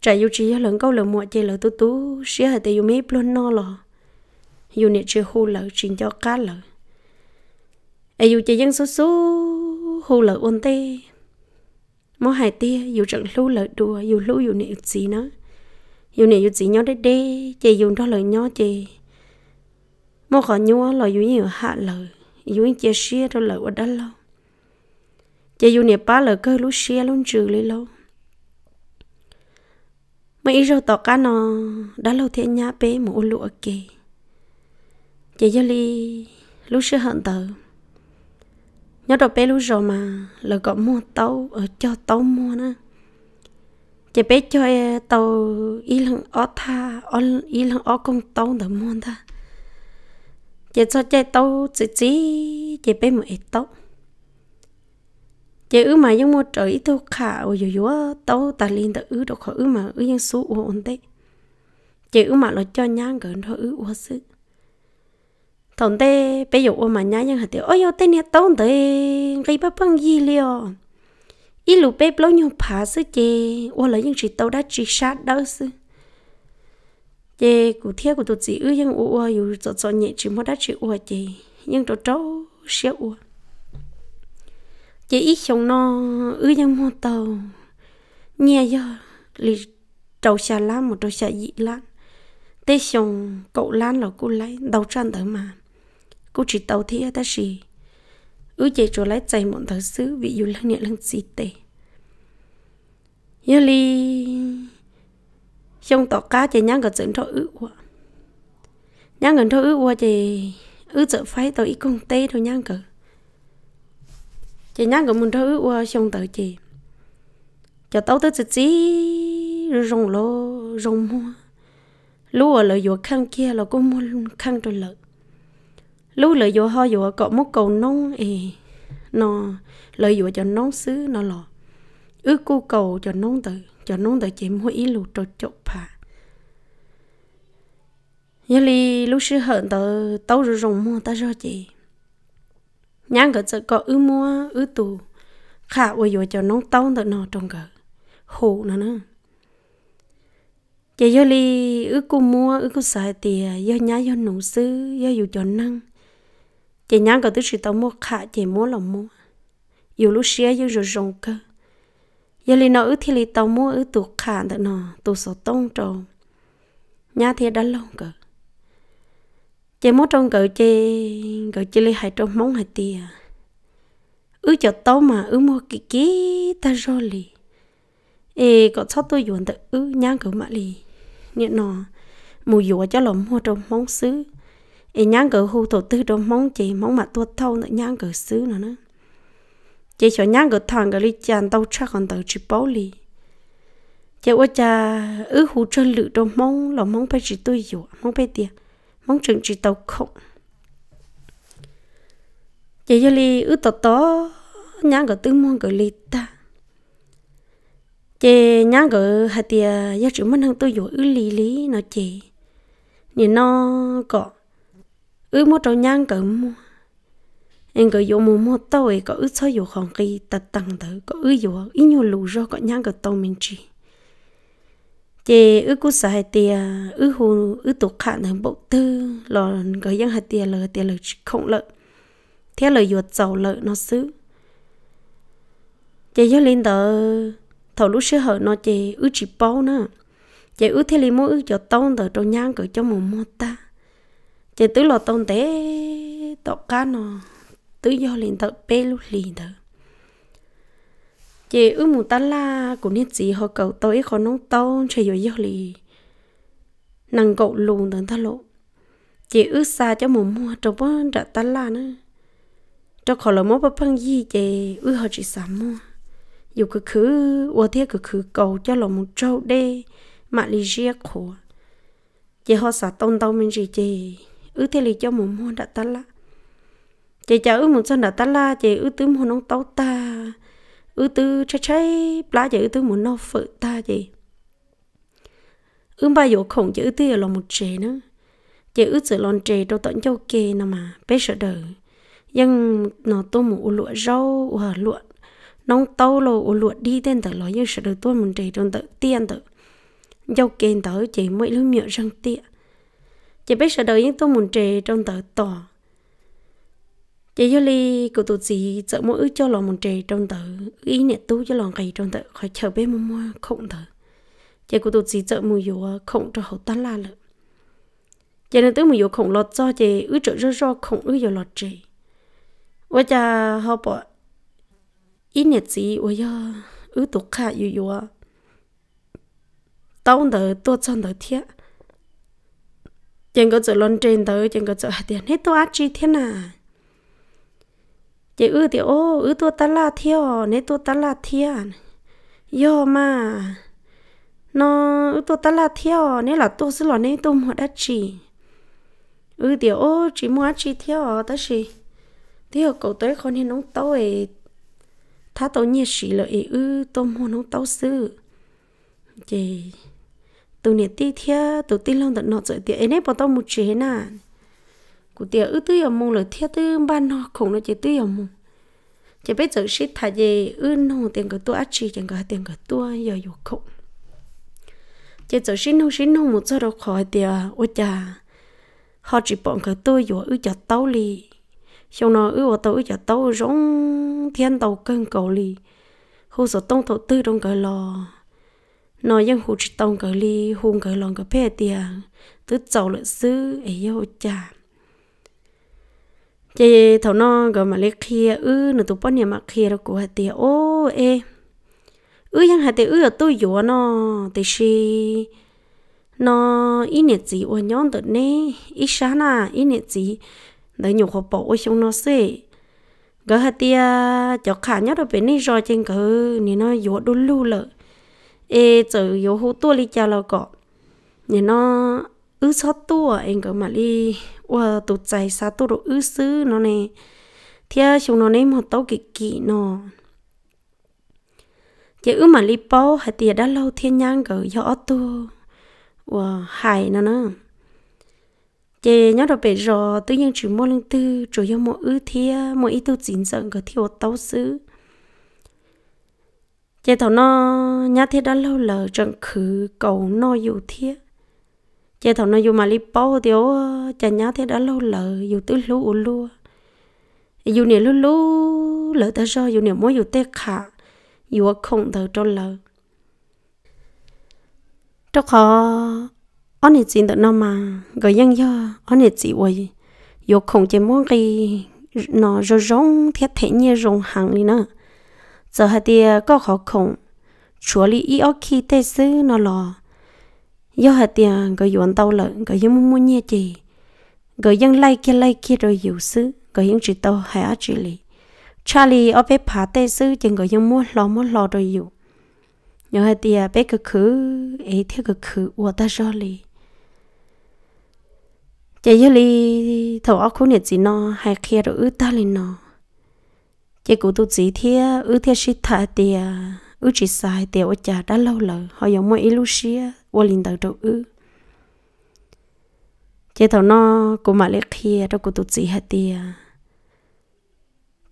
trả dù chỉ lớn câu lợ mọi chơi lợ tú tú xía hệ tia dù mấy plon no lò dù nè chưa hù lợ chuyện cho cá lợ ấy dù chỉ dân số số hù lợ ôn tê mò hai tia dù trận lưu lợi đùa dù lưu dù niệm gì nó dù niệm dù gì nhau đấy đê chị dù đó lời nhau chị mò khỏi nhua lời dù nhiều hạ lời dù anh chia sẻ đâu lời ở đó lâu chị dù niệm ba lời cơ lúc xia luôn trừ lấy lâu mấy ít rồi tỏ cá nó đã lâu thế nhá bé một ô lụa kì chị cho ly lúc xưa hận tờ nhớ đồ bé lúc rồi mà là gọi mua tàu ở ờ, cho tàu mua nữa chỉ bé cho ờ, tàu ý lần ó tha ó ý lần ó công tàu để mua ta chỉ cho chơi tàu chỉ chỉ chỉ bé một ít tàu chỉ ứ mà giống mua trời ít tàu khả ở dù dù tàu ta liền ta ứ được khỏi ứ mà ứ dân số ổn đấy chỉ ứ mà nó cho nhang gần thôi ứ ổn sức tổng tê bây giờ ôm mà nhá nhưng hạt tiêu ôi yo tên nhà tổng tê gây bắp băng gì liò ít lúc bếp lâu nhưng phá sư chê ô lấy những chị tao đã chỉ sát đâu sư chê cụ thiết của tụi chị ư nhưng ô ô dù cho cho nhẹ chỉ mới đã chỉ ô chê nhưng trâu trâu sẽ ô chê ít chồng nó ư nhưng mua tàu nhẹ giờ lì trâu xà lan một trâu xà dị lan tê chồng cậu lan là cô lấy đầu trăn tới mà cô chỉ tàu thi ta gì ứ chế cho lái chạy một thật sự vì dù lăng nhẹ lăng gì tệ nhớ li trong tỏ cá chế nhang gần dẫn cho ứ ua nhang gần cho ứ ua chế ứ chợ phái tàu ý công tê thôi nhang cờ chế nhang gần muốn cho ư ua trong tàu chế cho tàu tới chỉ rồng lô rồng mua lúa lợi vừa khăn kia là cô mua khăn cho lợi lúc lợi dụng ho dụa có một cầu nông thì nó lợi dụng cho nông xứ nó lò ước cô cầu cho nông tự cho nông tự chỉ mỗi ý lù trò chọc phà giờ li lúc sư hận tự tấu rồi rồng mua ta cho chị nhang cái chợ có ư mua ư tù khả ôi rồi cho nông tấu tự nó trong gỡ hụ nó nữa giờ do li ước cô mua ước cô xài tiền do nhá do nụ sư do dù cho năng chị nhang có thứ gì tao mua khả chị mua là mua dù lúc xưa dù rồi rồng cơ giờ lì nó ứ thì lì tao mua ở tủ khả được nọ tủ sổ tông trồng nhà thì đã lâu cơ chị mua trong cỡ chị cỡ chị lì hai trong móng hai tia ứ cho tao mà ứ mua kì kì ta rồi lì ê có cho tôi dùng tự ứ nhang cỡ mà lì nhẹ nọ mua dùa cho lòng mua trong móng xứ ấy nhang gỡ hù thổ tư đồ mong chị mong mà tuột thâu nữa nhang gỡ xứ nữa nữa chị cho nhang gỡ thằng gỡ ly chàng tàu chắc còn tàu chỉ bố lì chị ôi cha ứ hù cho lự đồ mong là mong phải chỉ tôi dụ mong phải tiền mong chừng chỉ tàu không chị cho ly ứ tàu tó nhang gỡ tư mong gỡ ly ta chị nhang gỡ hạt tiền giá chữ mất hơn tôi dụ ứ lì lý nó chị nhìn nó cọ ư mua trâu nhang cỡ mua anh cỡ vô mua mua tàu ấy có ư cho vô khoảng kỳ tật tăng tớ có ư vô ít nhiều lù rồi có nhang cỡ tàu mình chỉ chị ư cú sợ hai tia ư hù ư tụ khạn thằng bộ tư lò cỡ dân hai tia lờ tia lờ không lợ thế lời vô giàu lợ nó xứ chị cho lên tờ thầu lúc xưa hở nó chị ư chỉ bao nữa chị ư thế li mua ư cho tông tờ trâu nhang cỡ cho mồm mua ta chỉ tứ lo tông té tọt cá nó tứ do liền tọt bê lúc liền tớ chị ước mù ta la cũng nên gì họ cầu tôi khó nông tông chơi rồi do lì nàng cậu lùn tớ ta lộ chị ước xa cho một mùa trong bó đã ta la nữa cho khỏi lỡ mốt bắp phân gì chị ước họ chỉ sắm mua dù cứ khứ qua thế cứ khứ cầu cho lỡ một trâu đê mà lì riêng khổ chị họ xả tông tông mình gì chị ứ thế lì cho một môn đã ta la chị chả ứ một sân đã ta la chị ứ tứ một ông tấu ta ứ tứ trái trái lá chị ứ tứ một nông phự ta chị ứ ba dỗ khổng chị ứ tứ là một trẻ nữa chị ứ sợ lon trẻ đâu tận châu kê nào mà bé sợ đời nhưng nó tôi một lụa rau hoặc lụa nông tàu lô u lụa đi tên tờ lo như sợ được tôi một trẻ trong tự tiên tự, dâu kênh tới chỉ mỗi lúc nhựa răng tiện chị biết sợ đời những tôi muốn trẻ trong tờ tỏ chị cho ly của tụi chị sợ mỗi ước cho lòng muốn trẻ trong tờ ý niệm tu cho lòng gầy trong tờ khỏi chờ bé mua mua không tờ chỉ của tụi chị sợ mùi dùa không cho hậu ta la lợ chị nên tới mùi dùa không lọt cho chị ước trợ rơ rơ không ước dùa lọt trẻ và cha họ bỏ ý niệm gì và giờ ước tụt khả dùa dùa tao tờ tôi cho tờ thiệt chẳng có chỗ lon trên tới chẳng có chỗ tiền hết tôi ăn chi thế nào chị ư thì ô ư tôi ta là thiêu nế tôi ta là thiêu yo mà nó ư tôi ta là thiêu nế là tôi sẽ là nế tôi mua đất chỉ ư thì ô chỉ mua ăn chỉ thiêu ta chỉ thiêu cậu tới con nên nóng tàu thà tôi tàu nhiệt sĩ lợi ư tôi mua nóng tàu sư chị tụi nè tí thia tụi tí lông tận nọ rồi thì anh ấy bảo tao một chế nà cụ tiệt ư tư yểm mông lời thia tư ban nọ khổng nó chế tư yểm mông chế biết giờ shit thà gì ư nó tiền của tôi ắt chi tiền của tiền của tôi giờ dục khổng chế giờ shit nó shit nó một giờ đâu khỏi tiệt ôi cha họ chỉ bọn của tôi giờ ư chặt tao li xong nó ư tao ư chặt tao giống thiên tàu cân cầu li hồ sơ tông thổ tư trong cái lò nó dân hụt tông cỡ ly hùng cỡ lòng cỡ phe tiề tứ cháu lợi sư ấy yêu chả chị thầu nó gọi mà lấy kia ư nửa tụ bón nhà mà kia đâu của hạt tiề ô ê ư dân hạt tiề ư ở tôi dùa nó thì si nó ít nhiệt gì ô nhón được nè ít sáng na ít nhiệt gì đấy nhiều khó bỏ ô xong nó xê gỡ hạt tiề cho khả nhất ở bên này rồi trên cỡ nên nó dùa đôi lưu lợi ê giờ yếu hô tua li cha lo cọ nhà nó ứ sót tua anh cứ mà đi, qua tụt chạy xa tua đồ ứ xứ nó nè thia chúng nó ném một tàu kì kì nó chỉ ứ mà đi bao hay tiền đã lâu thiên nhang gỡ gió tua và hài nó nè, chị nhớ được bé rò tự nhiên chỉ mua lương tư rồi do mua ư thia mua ít tu chín giận có thiếu tàu xứ chế thầu nó nhá thiết đã lâu lờ chẳng khứ cầu nó dù thiết chế thầu nó dù mà li thì thiếu chả nhá thiết đã lâu lờ dù tứ lú u lúa dù nè lú lú lỡ ta do dù nè mỗi dù tê khả dù không thờ cho lờ trong khó anh này chỉ được nó mà gọi dân do anh này chỉ vậy dù không chỉ muốn cái nó rồi rong thiết thể như rong hàng đi nữa giờ hạt tiền ờ, có khó khổng chúa lý ý ốc khi tê sư nó lò do hạt tiền ờ, gọi yuan tàu lợn gọi dân mua mua nhẹ chị gọi dân lay kia lay kia rồi dụ sư gọi dân chỉ tàu hay á chỉ lý Charlie ở bé phá tê sư chừng gọi dân mua lò mua lò rồi dụ nhớ hạt tiền bé cực khứ ấy theo cực khứ của ta cho lý chạy dưới lý thầu ốc khu nhiệt gì nó hai kia rồi ư ta lên nó chị cụ tu chỉ thế ư thế sĩ thà tiề ư chỉ sai tiề ở cha đã lâu rồi họ giống mọi illusia qua linh đạo đầu ư chị thầu nó cụ mà lấy kia đâu cụ tu chỉ hạt tiề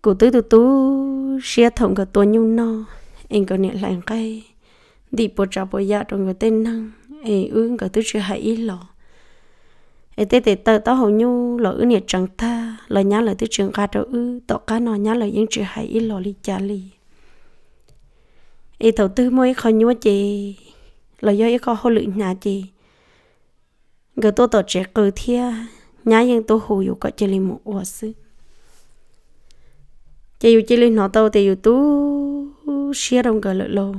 cụ tứ tu tu xia thồng cái tuôn nhung nó anh có niệm lành cây đi bộ trà bộ giả trong cái tên năng em ư cái tứ chưa hại ý lỏ ấy thế thì tớ tớ hầu như lỡ ư nhiệt chẳng tha lời nhá lời tới trường ca đâu ư tọ cá nó nhá lời những chữ hay ít lo li chả li ấy thầu tư mỗi khó nhúa chị lo do ít khó hô lự nhà chị người tôi tổ trẻ cử thia nhá nhưng tôi hù dù có chơi li một quả sư chơi dù chơi li nó tàu thì dù tú xia đồng gờ lợi lô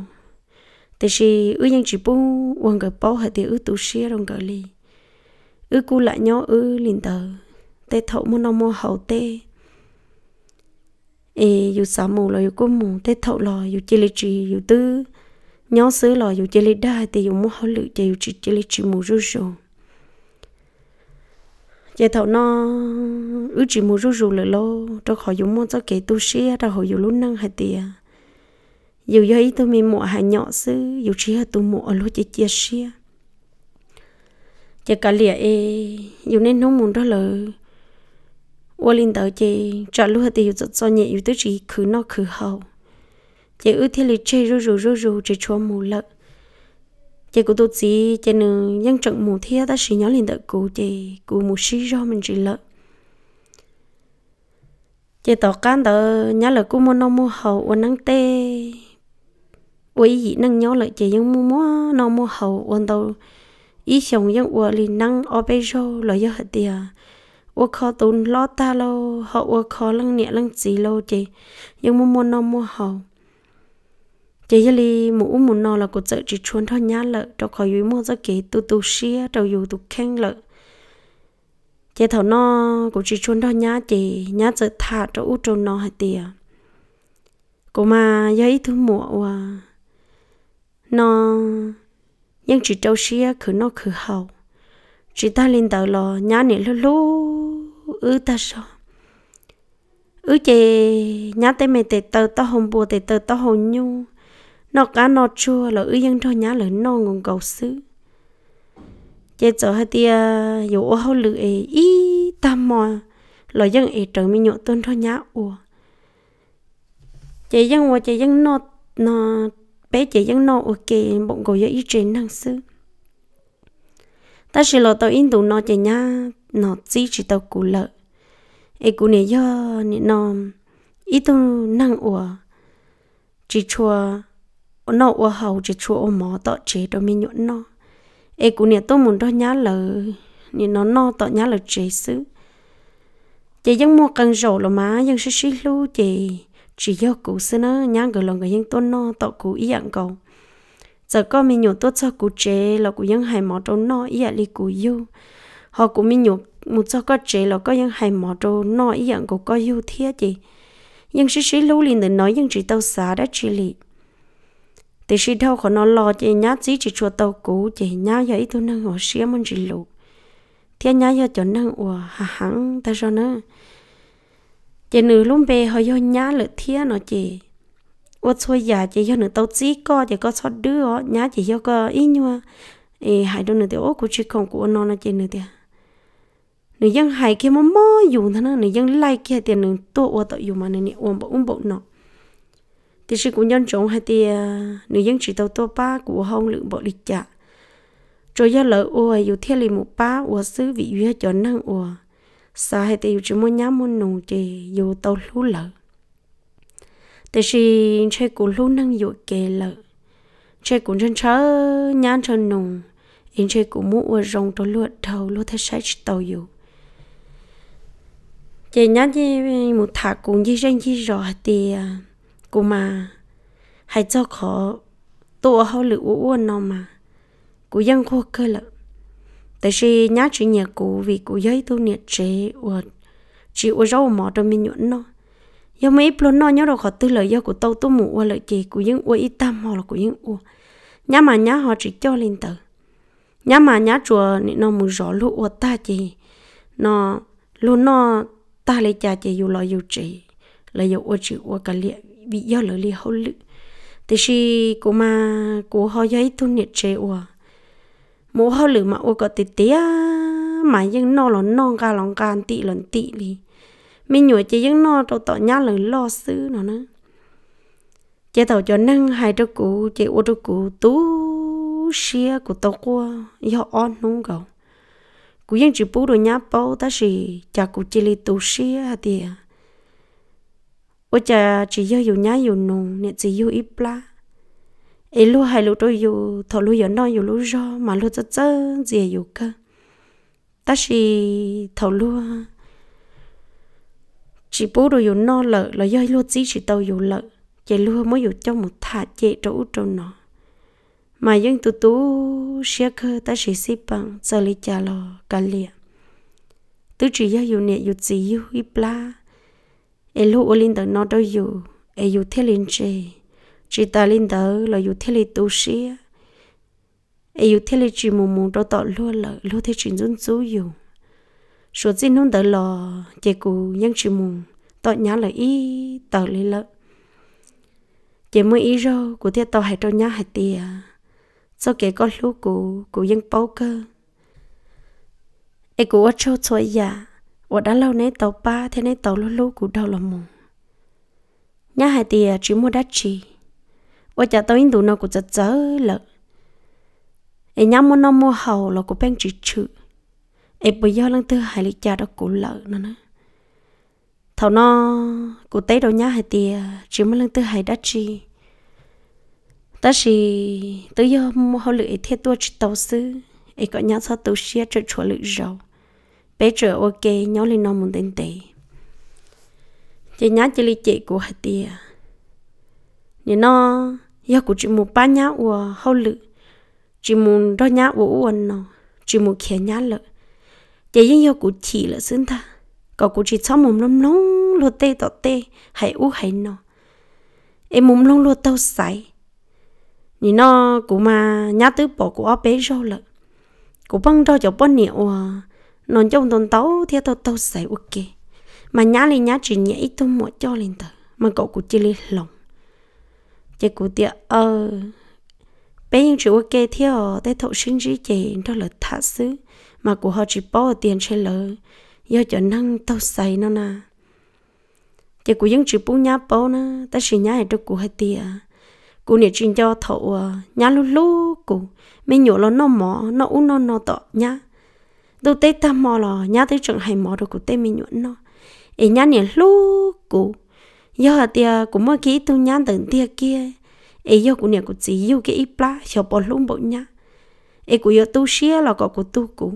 thì chỉ ư những chỉ bu quăng gờ bó hay thì ư tú xia đồng gờ li ư cu lại nhó ư lìn tờ tê thậu mô nó mua hậu tê ê dù xả mù là dù cô mù tê thậu lò dù chê lê trì dù tư nhó xứ lò dù chê lê đa tê dù mô hậu lự chê dù chê chê lê trì mù rù rù chê thậu nó ư trì mù rù rù lợ lô cho khỏi dù mô cho kể tu sĩ ra hồi dù lúc năng hay tìa dù do ý tôi mình mua hạ nhỏ xứ dù trí hạ tu mua ở lô chê chia xia chỉ cả lìa e dù nên nó muốn đó là ô linh tới chị trả lúc hạt tiêu rất do nhẹ dù tới chị khứ nó khứ hậu chị ư thiên lý chơi rú rú rú rú chơi cho mù lợ chị cũng tốt gì chị nữ nhân trận mù thia ta chỉ nhớ linh tới cụ chị cụ mù xí do mình chỉ lợ chị tỏ can tờ nhớ là cụ mua nó mua hậu ô nắng tê ô ý gì nâng nhớ lại chị nhưng mua mua nó mua hậu ô tàu ý xong những ua lì năng ở bây giờ là giờ hết tiệt ua khó tốn lo ta lo họ ua khó lăng nhẹ lăng gì lo chị nhưng mua mua nó mua họ chị giờ lì mũ mũ nó là cô chợ chỉ chuồn thò nhá lợ cho khỏi dưới mua ra kế tu tu xia cho dù tu khen lợ chị thảo nó cô chỉ chuồn thò nhá chị nhá chợ thả cho u trôn nó hết tiệt cô mà giờ ít thứ mua ua nó nhưng chỉ trâu xia cứ nó cứ hậu chỉ ta lên tàu lò nhá nè lú lú ư ta sao ư chê nhá tê mẹ tê tàu ta hồng bùa tê tàu ta hồng nhu nó cá nó chua là ư dân cho nhá lửa nó ngon cầu sư chê cho hai tia dù ô hậu lửa ê ý ta mò là dân ê trở mi nhộ tôn cho nhá ủa chê dân ủa chê dân nó nó bé chỉ vẫn nó ok bọn cô giờ ít trên năng sư ta chỉ lo tao yên tụ nó chỉ nhá nó chỉ chỉ tao cù lợ ấy cù này do nè nó ít tụ năng ủa chỉ chua nó ủa hậu chỉ chua ôm mỏ tọ chế tao mới nhuận nó ấy cù này tôi muốn đó nhá lợ nè nó nó tọ nhá lợ chế sư chỉ vẫn mua cần rổ là má vẫn sẽ xí lưu chị chỉ yêu cũ xưa nó nhang cái lòng cái những tôn nó tọ cú ý ăn cầu giờ có mình nhổ tốt cho cũ chế là cũ những hai mỏ trâu nó ý ăn đi cú yêu họ cú mình nhổ một cho có chế là có những hai mỏ trâu nó ý ăn cú có yêu thiết gì nhưng sĩ sĩ lưu liền để nói nhưng chỉ tao xá đã chỉ lì thì sĩ đâu có nó lo chị nhá chỉ chỉ chùa tàu cũ chị nhá giờ ít tôi năng họ xía mình chỉ lụ thế nhá giờ chọn năng ủa hả hẳn ta cho nó chị nữ lúc bé họ do nhá lợ thía nó chị ô thôi già chị do nữ tàu chí co chị có sót đứa nhá chị do có ý nhua ê hai đứa nữ thì ô của chị không của nó nó chị nữ thì nữ dân hai kia mà mò dùng thằng nó nữ dân lại kia tiền nữ tổ ô tội dùng mà nữ nè ôm bộ ôm bộ nó thì sự cũng nhân trọng hay thì nữ dân chỉ tàu tổ ba của hông lượng bộ lịch chạ rồi giờ lỡ ô ở thiên lì một ba ô sứ vị duy cho năng ô sao hay thì chỉ muốn nhắm muốn nụ thì dù tàu lú lợ thế thì chơi cũng lú năng dụ kề lợ chơi cũng chân chớ nhắm chân nụ yên chơi cũng muốn ở rong tàu lúa đầu lúa thấy sai tàu dụ chị nhắm chị một thả cũng như răng như rõ thì cô mà hay cho khó tổ họ lựa uôn nó mà cô vẫn khô cơ lợ tại vì nhá chỉ nhà cụ vì cụ giấy tu nhiệt chế ở chỉ ở rau mỏ trong mình nhuận nó giờ mấy plon nó nhớ đâu họ tư lời do của tàu tu mù ở lợi chị của những uy ít tâm hoặc là của những u nhá mà nhá họ chỉ cho lên tờ nhá mà nhá chùa nị nó mù rõ lũ u ta chị nó luôn nó ta lấy cha chị dù lo dù chị là dù u chị u cả liệt vì yêu lợi liệt hậu lự thì si cô mà cô họ giấy tu nhiệt chế u mô hao lử mà ô có tê tê á mà dân no lon non ga lon gan tị lon tị li mình nhủa chỉ dân no đâu tỏ nhá lử lo sư nó nữa chế tàu cho năng hai đứa cụ chế ô đứa cụ tú xia của tàu qua do on nung gầu cụ dân chỉ bú đồ nhá bao ta chỉ cha cụ chỉ li tú xia thì ô cha chỉ do yêu nhá yêu nung nè chỉ yêu ít la ấy lúc hai lúc tôi yêu thọ lúc giờ nó yêu lúc do mà lúc rất rất dễ yêu cơ ta chỉ thọ lúc chỉ bố đồ yêu nó lợ là do lúc chỉ chỉ tàu yêu lợ chỉ lúc mới yêu trong một thả chạy chỗ chỗ nọ mà dân tụ tú xe cơ ta chỉ xếp bằng giờ lấy trả lò cả liền tứ chỉ do dù nè dù chỉ yêu ít la ấy lúc ô linh tử nó đâu yêu ấy yêu thế linh chơi chỉ ta lên đó là dù thế lịch tu sĩ ấy dù thế lịch chỉ mù mù đó tọt luôn là luôn thế chuyện dân số dù số tiền hôm đó là chỉ cụ nhân chỉ mù tọt nhá là ý tọt lên lợ chỉ mới ý rồi của thế tọt hay cho nhá hay tiền, sau kể có lúc cụ cụ nhân bao cơ ấy cụ ở chỗ chơi già ở đã lâu nay tàu ba thế nay tàu lúc lúc cụ đâu là mù nhá hai tiền chỉ mua đắt chỉ ว่าจะตัวอินดูนกูจะเจอเลยไอ้ย้ำมันน้องมัวเห่าเรากูเป็นจืดชืดไอ้ปุยยอลังเธอหายลิจาดกูเลยนั่นนะเท่าน้อกูเตะโดนยาหายเตียจิมันลังเธอหายดัชชีแต่สิตัวยอมัวเห่าเลยไอ้เทียตัวจิตเตาซื้อไอ้ก็ยาซาตัวเชียจะชัวเลยเราเป๊ะเจอโอเคย้อนเลยน้องมึงเต็มเตะจะยาจะลิเจกูหายเตีย你呢？yêu của chị mù ba nhá của hậu lự chị mù đo nhá của uẩn nó chị mù khía nhá lợ chị yên yêu của chị là xin tha có của chị cho mồm lông nóng lô tê tọt tê hãy u hãy nó em mồm lông lô tao sải nhìn nó cũng mà nhá tứ bỏ của bé rau lợ cũng băng đo cho bọn nhiều nón trong tuần tấu theo tao tao sải ok mà nhá lên nhá chỉ nhảy tôi mua cho lên tờ mà cậu cũng chỉ lên lòng chị cụ tiệt ơ ờ, bé nhưng chịu kê theo tới thổ sinh trí chị đó là thả xứ mà của họ chỉ bỏ tiền chơi lỡ do cho năng tao xài nó nè chị cụ dân chịu bú nhá bỏ nữa ta chỉ nhá được cụ hai tiệt cụ nè chuyên cho thổ ờ, nhá lú lú cụ mấy nhổ nó nó mỏ nó u nó nó tọ nhá đâu tết ta mò lò nhá tới trận hay mò được cụ tết mình nhổ nó ấy nhá nè lú cụ giờ tia cũng mới kỹ tu nhắn từng tia kia ấy giờ cũng nhà cũng chỉ yêu cái ít lá cho bỏ luôn bộ nhá ấy cũng giờ tu xía là có của tu cũ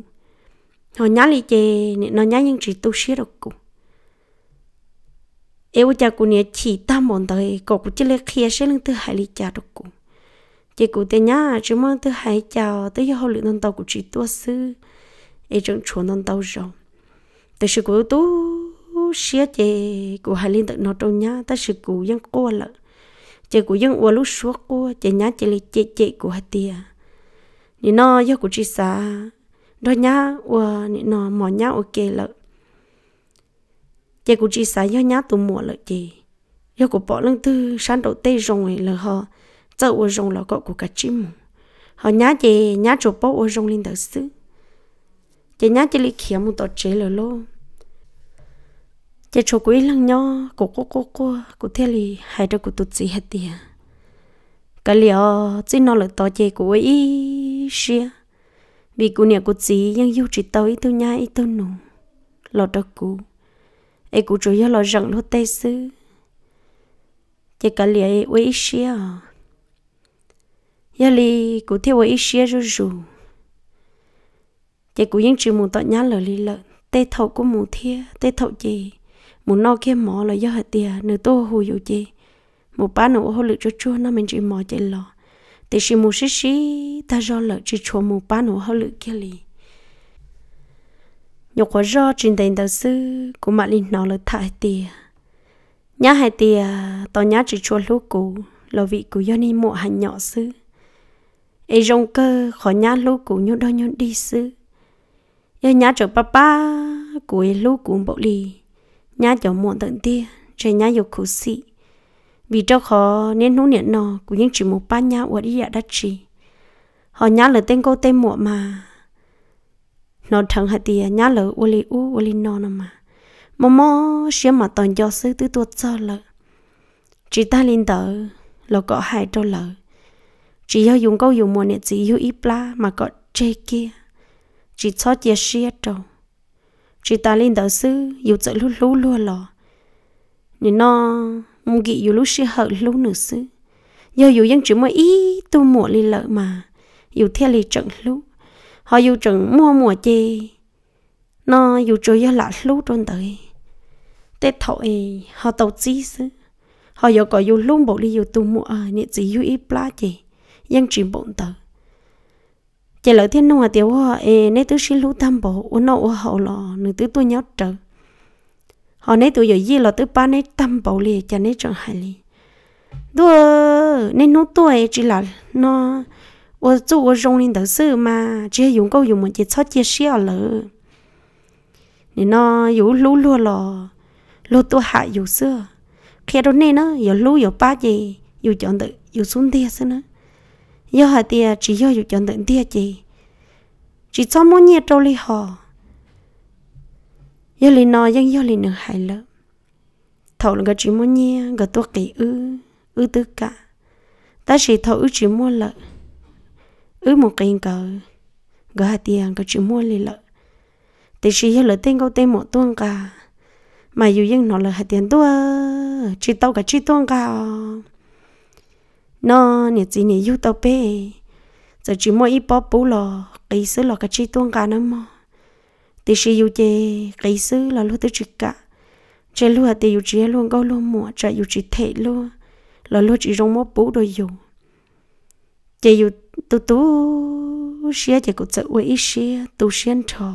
họ nhá lì chè nó nhá nhưng chỉ tu xía được cũ ấy bây cha cũng nhà chỉ tam bọn tới có cũng chỉ lấy kia sẽ lên từ hai lì cha được cũ chỉ cũng tiền nhá chỉ mong từ hai chào tới giờ họ lựa đồng tàu cũng chỉ tua sư ấy chẳng chuẩn đồng tàu rồi tới sự của tôi xía chị của hai liên tự nó trâu nhá ta sự cụ dân cô lợ chị của dân ua lúc xuống cô chị nhá chị lì chị chị của hai tia nị nó do của chị xa đôi nhá ua nị nó mỏ nhá ok lợ chị của chị xa do nhá tụ mùa lợ chị do của bỏ lưng tư sáng đầu tê rồng lợ họ giờ ua rồng lọ cọ của cả chim họ nhá chị nhá chỗ bỏ ua rồng lên tự xứ chị nhá chị lì kia một tổ chế lợ lô chỉ cho quý lăng nhau cô cô cô cô cô thế li hai đứa cô tụt gì hết tiền cái liệu chỉ nó là tao chơi của ấy xia vì cô nhà cô chỉ nhưng yêu chỉ tao ít tao nhai ít tao nụ lo đó cô ấy cô chủ yếu lo rằng lo tay sư chỉ cái liệu ấy ấy xia giờ li cô theo ấy xia rồi rồi chỉ cô những chuyện muốn tao nhá lời li lợn tê thầu của mù thia tê thầu gì một nọ kia mỏ là do hạt tiền nửa tô hồ dầu chi một ba nửa hồ lựu cho chua nó mình chỉ mỏ chạy lò thì chỉ một xí xí ta do lợ chỉ chua một ba nửa hồ lựu kia lì nhục quả do trên tiền đầu sư của mặt linh nó là thải tiền nhá hai tiền tao nhá chỉ chua lúc cũ là vị của do ni mộ hành nhỏ sư ấy rong cơ khỏi nhá lúc cũ nhốt đôi nhốt đi sư do nhá trở papa của ấy cũ bộ lì nhá cho muộn tận tia trời nhá yêu khổ sĩ vì cho khó nên nỗ niệm nọ cũng những chỉ một ba nhá của đi đất trì họ nhá lời tên cô tên muộn mà nó thằng hạt tia nhá lời u li u u li nọ nọ mà mò mò xem mà toàn do sư tứ tuột cho lợ chỉ ta lên tờ là có hai cho lợ chỉ do dùng câu dùng mùa này chỉ hữu ít la mà có chê kia chỉ cho chia sẻ trồng chỉ ta lên đạo sư dù trợ lú lú luôn lò nhưng nó mong kỵ dù lú sĩ hở lú nữa sư giờ dù dân chỉ mới ý tu mùa li lợ mà dù theo li trận lú họ dù trận mua mùa chê nó dù chơi yêu lạ lú trôn tới tết thổi họ tàu chi sư họ giờ có dù lú bộ li dù tu mùa nhẹ chỉ dù ít plá chê dân chỉ bộn tới chỉ lỡ thiên nông à tiểu hoa, ê nấy tứ xin lũ tam bộ u nô u hậu lò, nữ tứ tôi nhớ trở họ nấy tụi giờ gì lọ tứ ba nấy tam bộ liền cho nấy chẳng hại liền, đua nấy nô tuổi chỉ là nó u chú u rong lên đầu sư mà chỉ dùng câu dùng một chỉ chót chia sẻ à lỡ nên nó dù lũ lúa lò, lũ tôi hạ dù xưa khi đó nên nó giờ lũ giờ ba gì dù chọn tự dù xuống thế xưa nữa yêu hạt tia chỉ yêu dụ chọn tận tia chị chỉ cho mỗi nhiệt trâu li họ yêu li nói dân yêu li nửa hại lỡ thầu là chỉ muốn nhiệt cái tuột kỳ ư ư tư cả ta chỉ thầu ư chỉ mua lợ ư một cái cờ gỡ hạt tiền cái chỉ mua li lợ thì chỉ giờ lỡ tên câu tên một tuôn cả mà dù dân nó là hạt tiền tua chỉ tao cả chỉ tuôn cả nó nè chỉ nè yêu tao bé giờ chỉ mỗi ít bóp bố lò cây sứ lò cái chi tuôn cả nó mà thì sẽ yêu chơi, cây sứ là luôn tới chỉ cả chê luôn hạt thì yêu chê luôn gấu luôn mùa chả yêu chỉ thể luôn là luôn chỉ rong móp bố đôi dù chê yêu tu tu xia chê cũng sợ quấy xia tu xuyên trò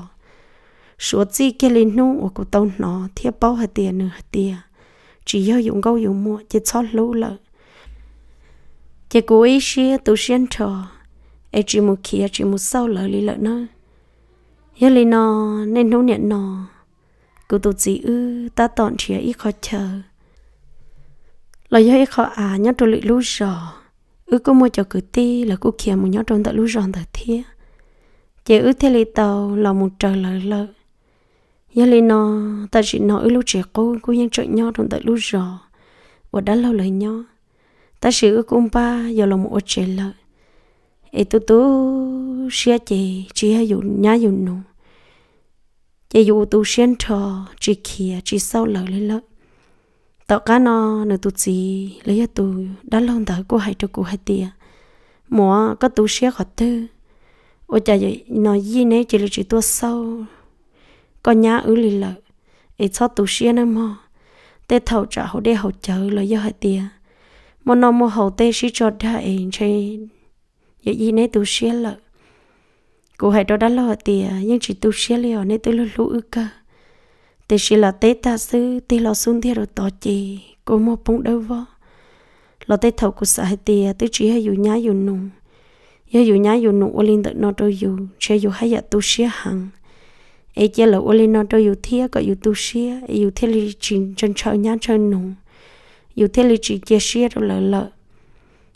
số chi kia linh nu của cô tao nó thiệp bao hạt tiền nửa hạt tiền chỉ yêu dùng gấu dùng mua chê cho lâu lợi chỉ cố ý xia tu xuyên trò ấy chỉ một khi chỉ một sau lợi lý lợi nó giờ lý nó nên nấu nhận nó cô tu gì ư ta tọn chỉ ít khó chờ lời giờ ít khó à nhớ tôi lụy lú rò ư có mua cho cử ti là cô kia một nhớ trong tại lú rò tại thia chỉ ư thế lý tàu là một trời lợi lợi giờ lý nó ta chỉ nói ư lú trẻ cô cô nhân trợ nhau trong tại lú rò và đã lâu lời nhau ta sử cũng ba giờ là một chế lợi ấy tu tu xia chế chỉ hay dụ nhá dụ nụ chế dụ tu xuyên trò chỉ kia chỉ sau lợi lấy lợi tao cá nó nửa tu chỉ lấy tu đã lâu đời của hai cho của hai tia mua có tu xia khỏi tư ôi trời vậy nó gì nấy chỉ là chỉ tu sâu còn nhá ứ lì lợi ấy cho tu xia nữa mà tê thầu trả hậu đê hậu chờ lợi do hai tia mà nó mà hậu tế sĩ cho đại chơi vậy gì nấy tu sĩ lợ cô hãy đó đã lo tiền nhưng chỉ tu sĩ liệu nên tôi luôn lũ ư cơ tế sĩ là tế ta sư tê lo xuống thế rồi tỏ chị cô mò bông đau vó lo tế thầu của sai tiền tôi chỉ hay dù nhá dù nùng giờ dù nhá dù nụ ô linh tự nó đôi dù sẽ dù hay dạ tu sĩ hẳn ấy chỉ là ô linh nó đôi dù thia gọi dù tu sĩ ấy dù thia li trình chân chơi nhá chơi nùng yêu thế lý chỉ chia sẻ rồi lợi lợi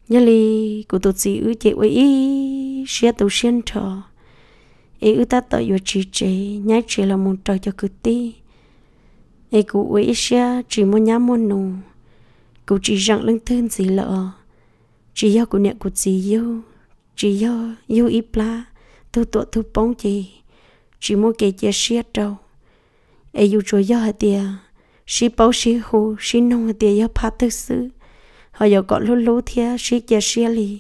nhớ lý của tôi chỉ ư chị ấy sẻ tôi xuyên trò ấy ư ta tự yêu chỉ chị nhá chị là một trò cho cứ ti ấy cụ ấy sẻ chỉ muốn nhắm muốn nụ cụ chỉ rằng lưng thương gì lỡ, chỉ yêu của nè của chị yêu chỉ yêu yêu ý la thu tụa thu bóng chị chỉ muốn kể chia sẻ đâu ấy yêu chúa yêu hả tiền sĩ bảo sĩ hồ sĩ nông tiền yêu phát thực sự họ yêu gọi lú lú thia sĩ kia sĩ lì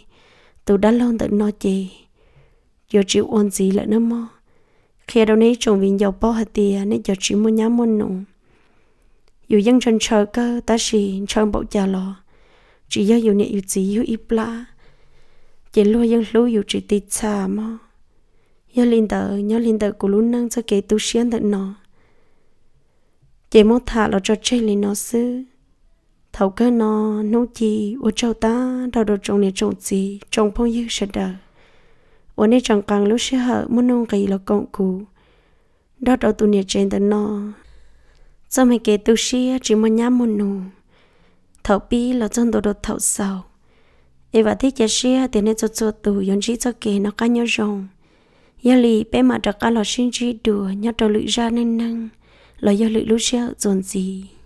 tôi đã lâu tự nói gì giờ chịu ôn gì lại nữa mò khi đâu nấy chồng viên giàu bao hạt tiền nên giờ chỉ muốn nhá muốn nụng dù dân chân chờ cơ ta chỉ chân bảo già lò chỉ do dù nhẹ dù gì dù ít lạ chỉ lo dân lú dù chỉ tịt xa mo nhớ linh tờ nhớ linh tờ của lú năng cho kể tu xuyên tận nó chị mong thả là cho chơi lên nó sư thấu cơ nó nô gì ô châu ta đào đồ trồng này trồng gì trồng phong dư sẽ đờ, ô này trồng càng lúc sẽ hở muốn nông gì là công cụ đào đâu tụi này trên tận nó cho mày kể tu sĩ chỉ muốn nhắm một nụ thấu bi là chân đồ đồ thấu sầu e và thích chơi sĩ thì nên cho cho tù yon chỉ cho kể nó cá nhau rồng giờ lì bé mà trọc cá lò sinh chi đùa nhau trò lụi ra nên nâng lo yo lự lu xe dồn gì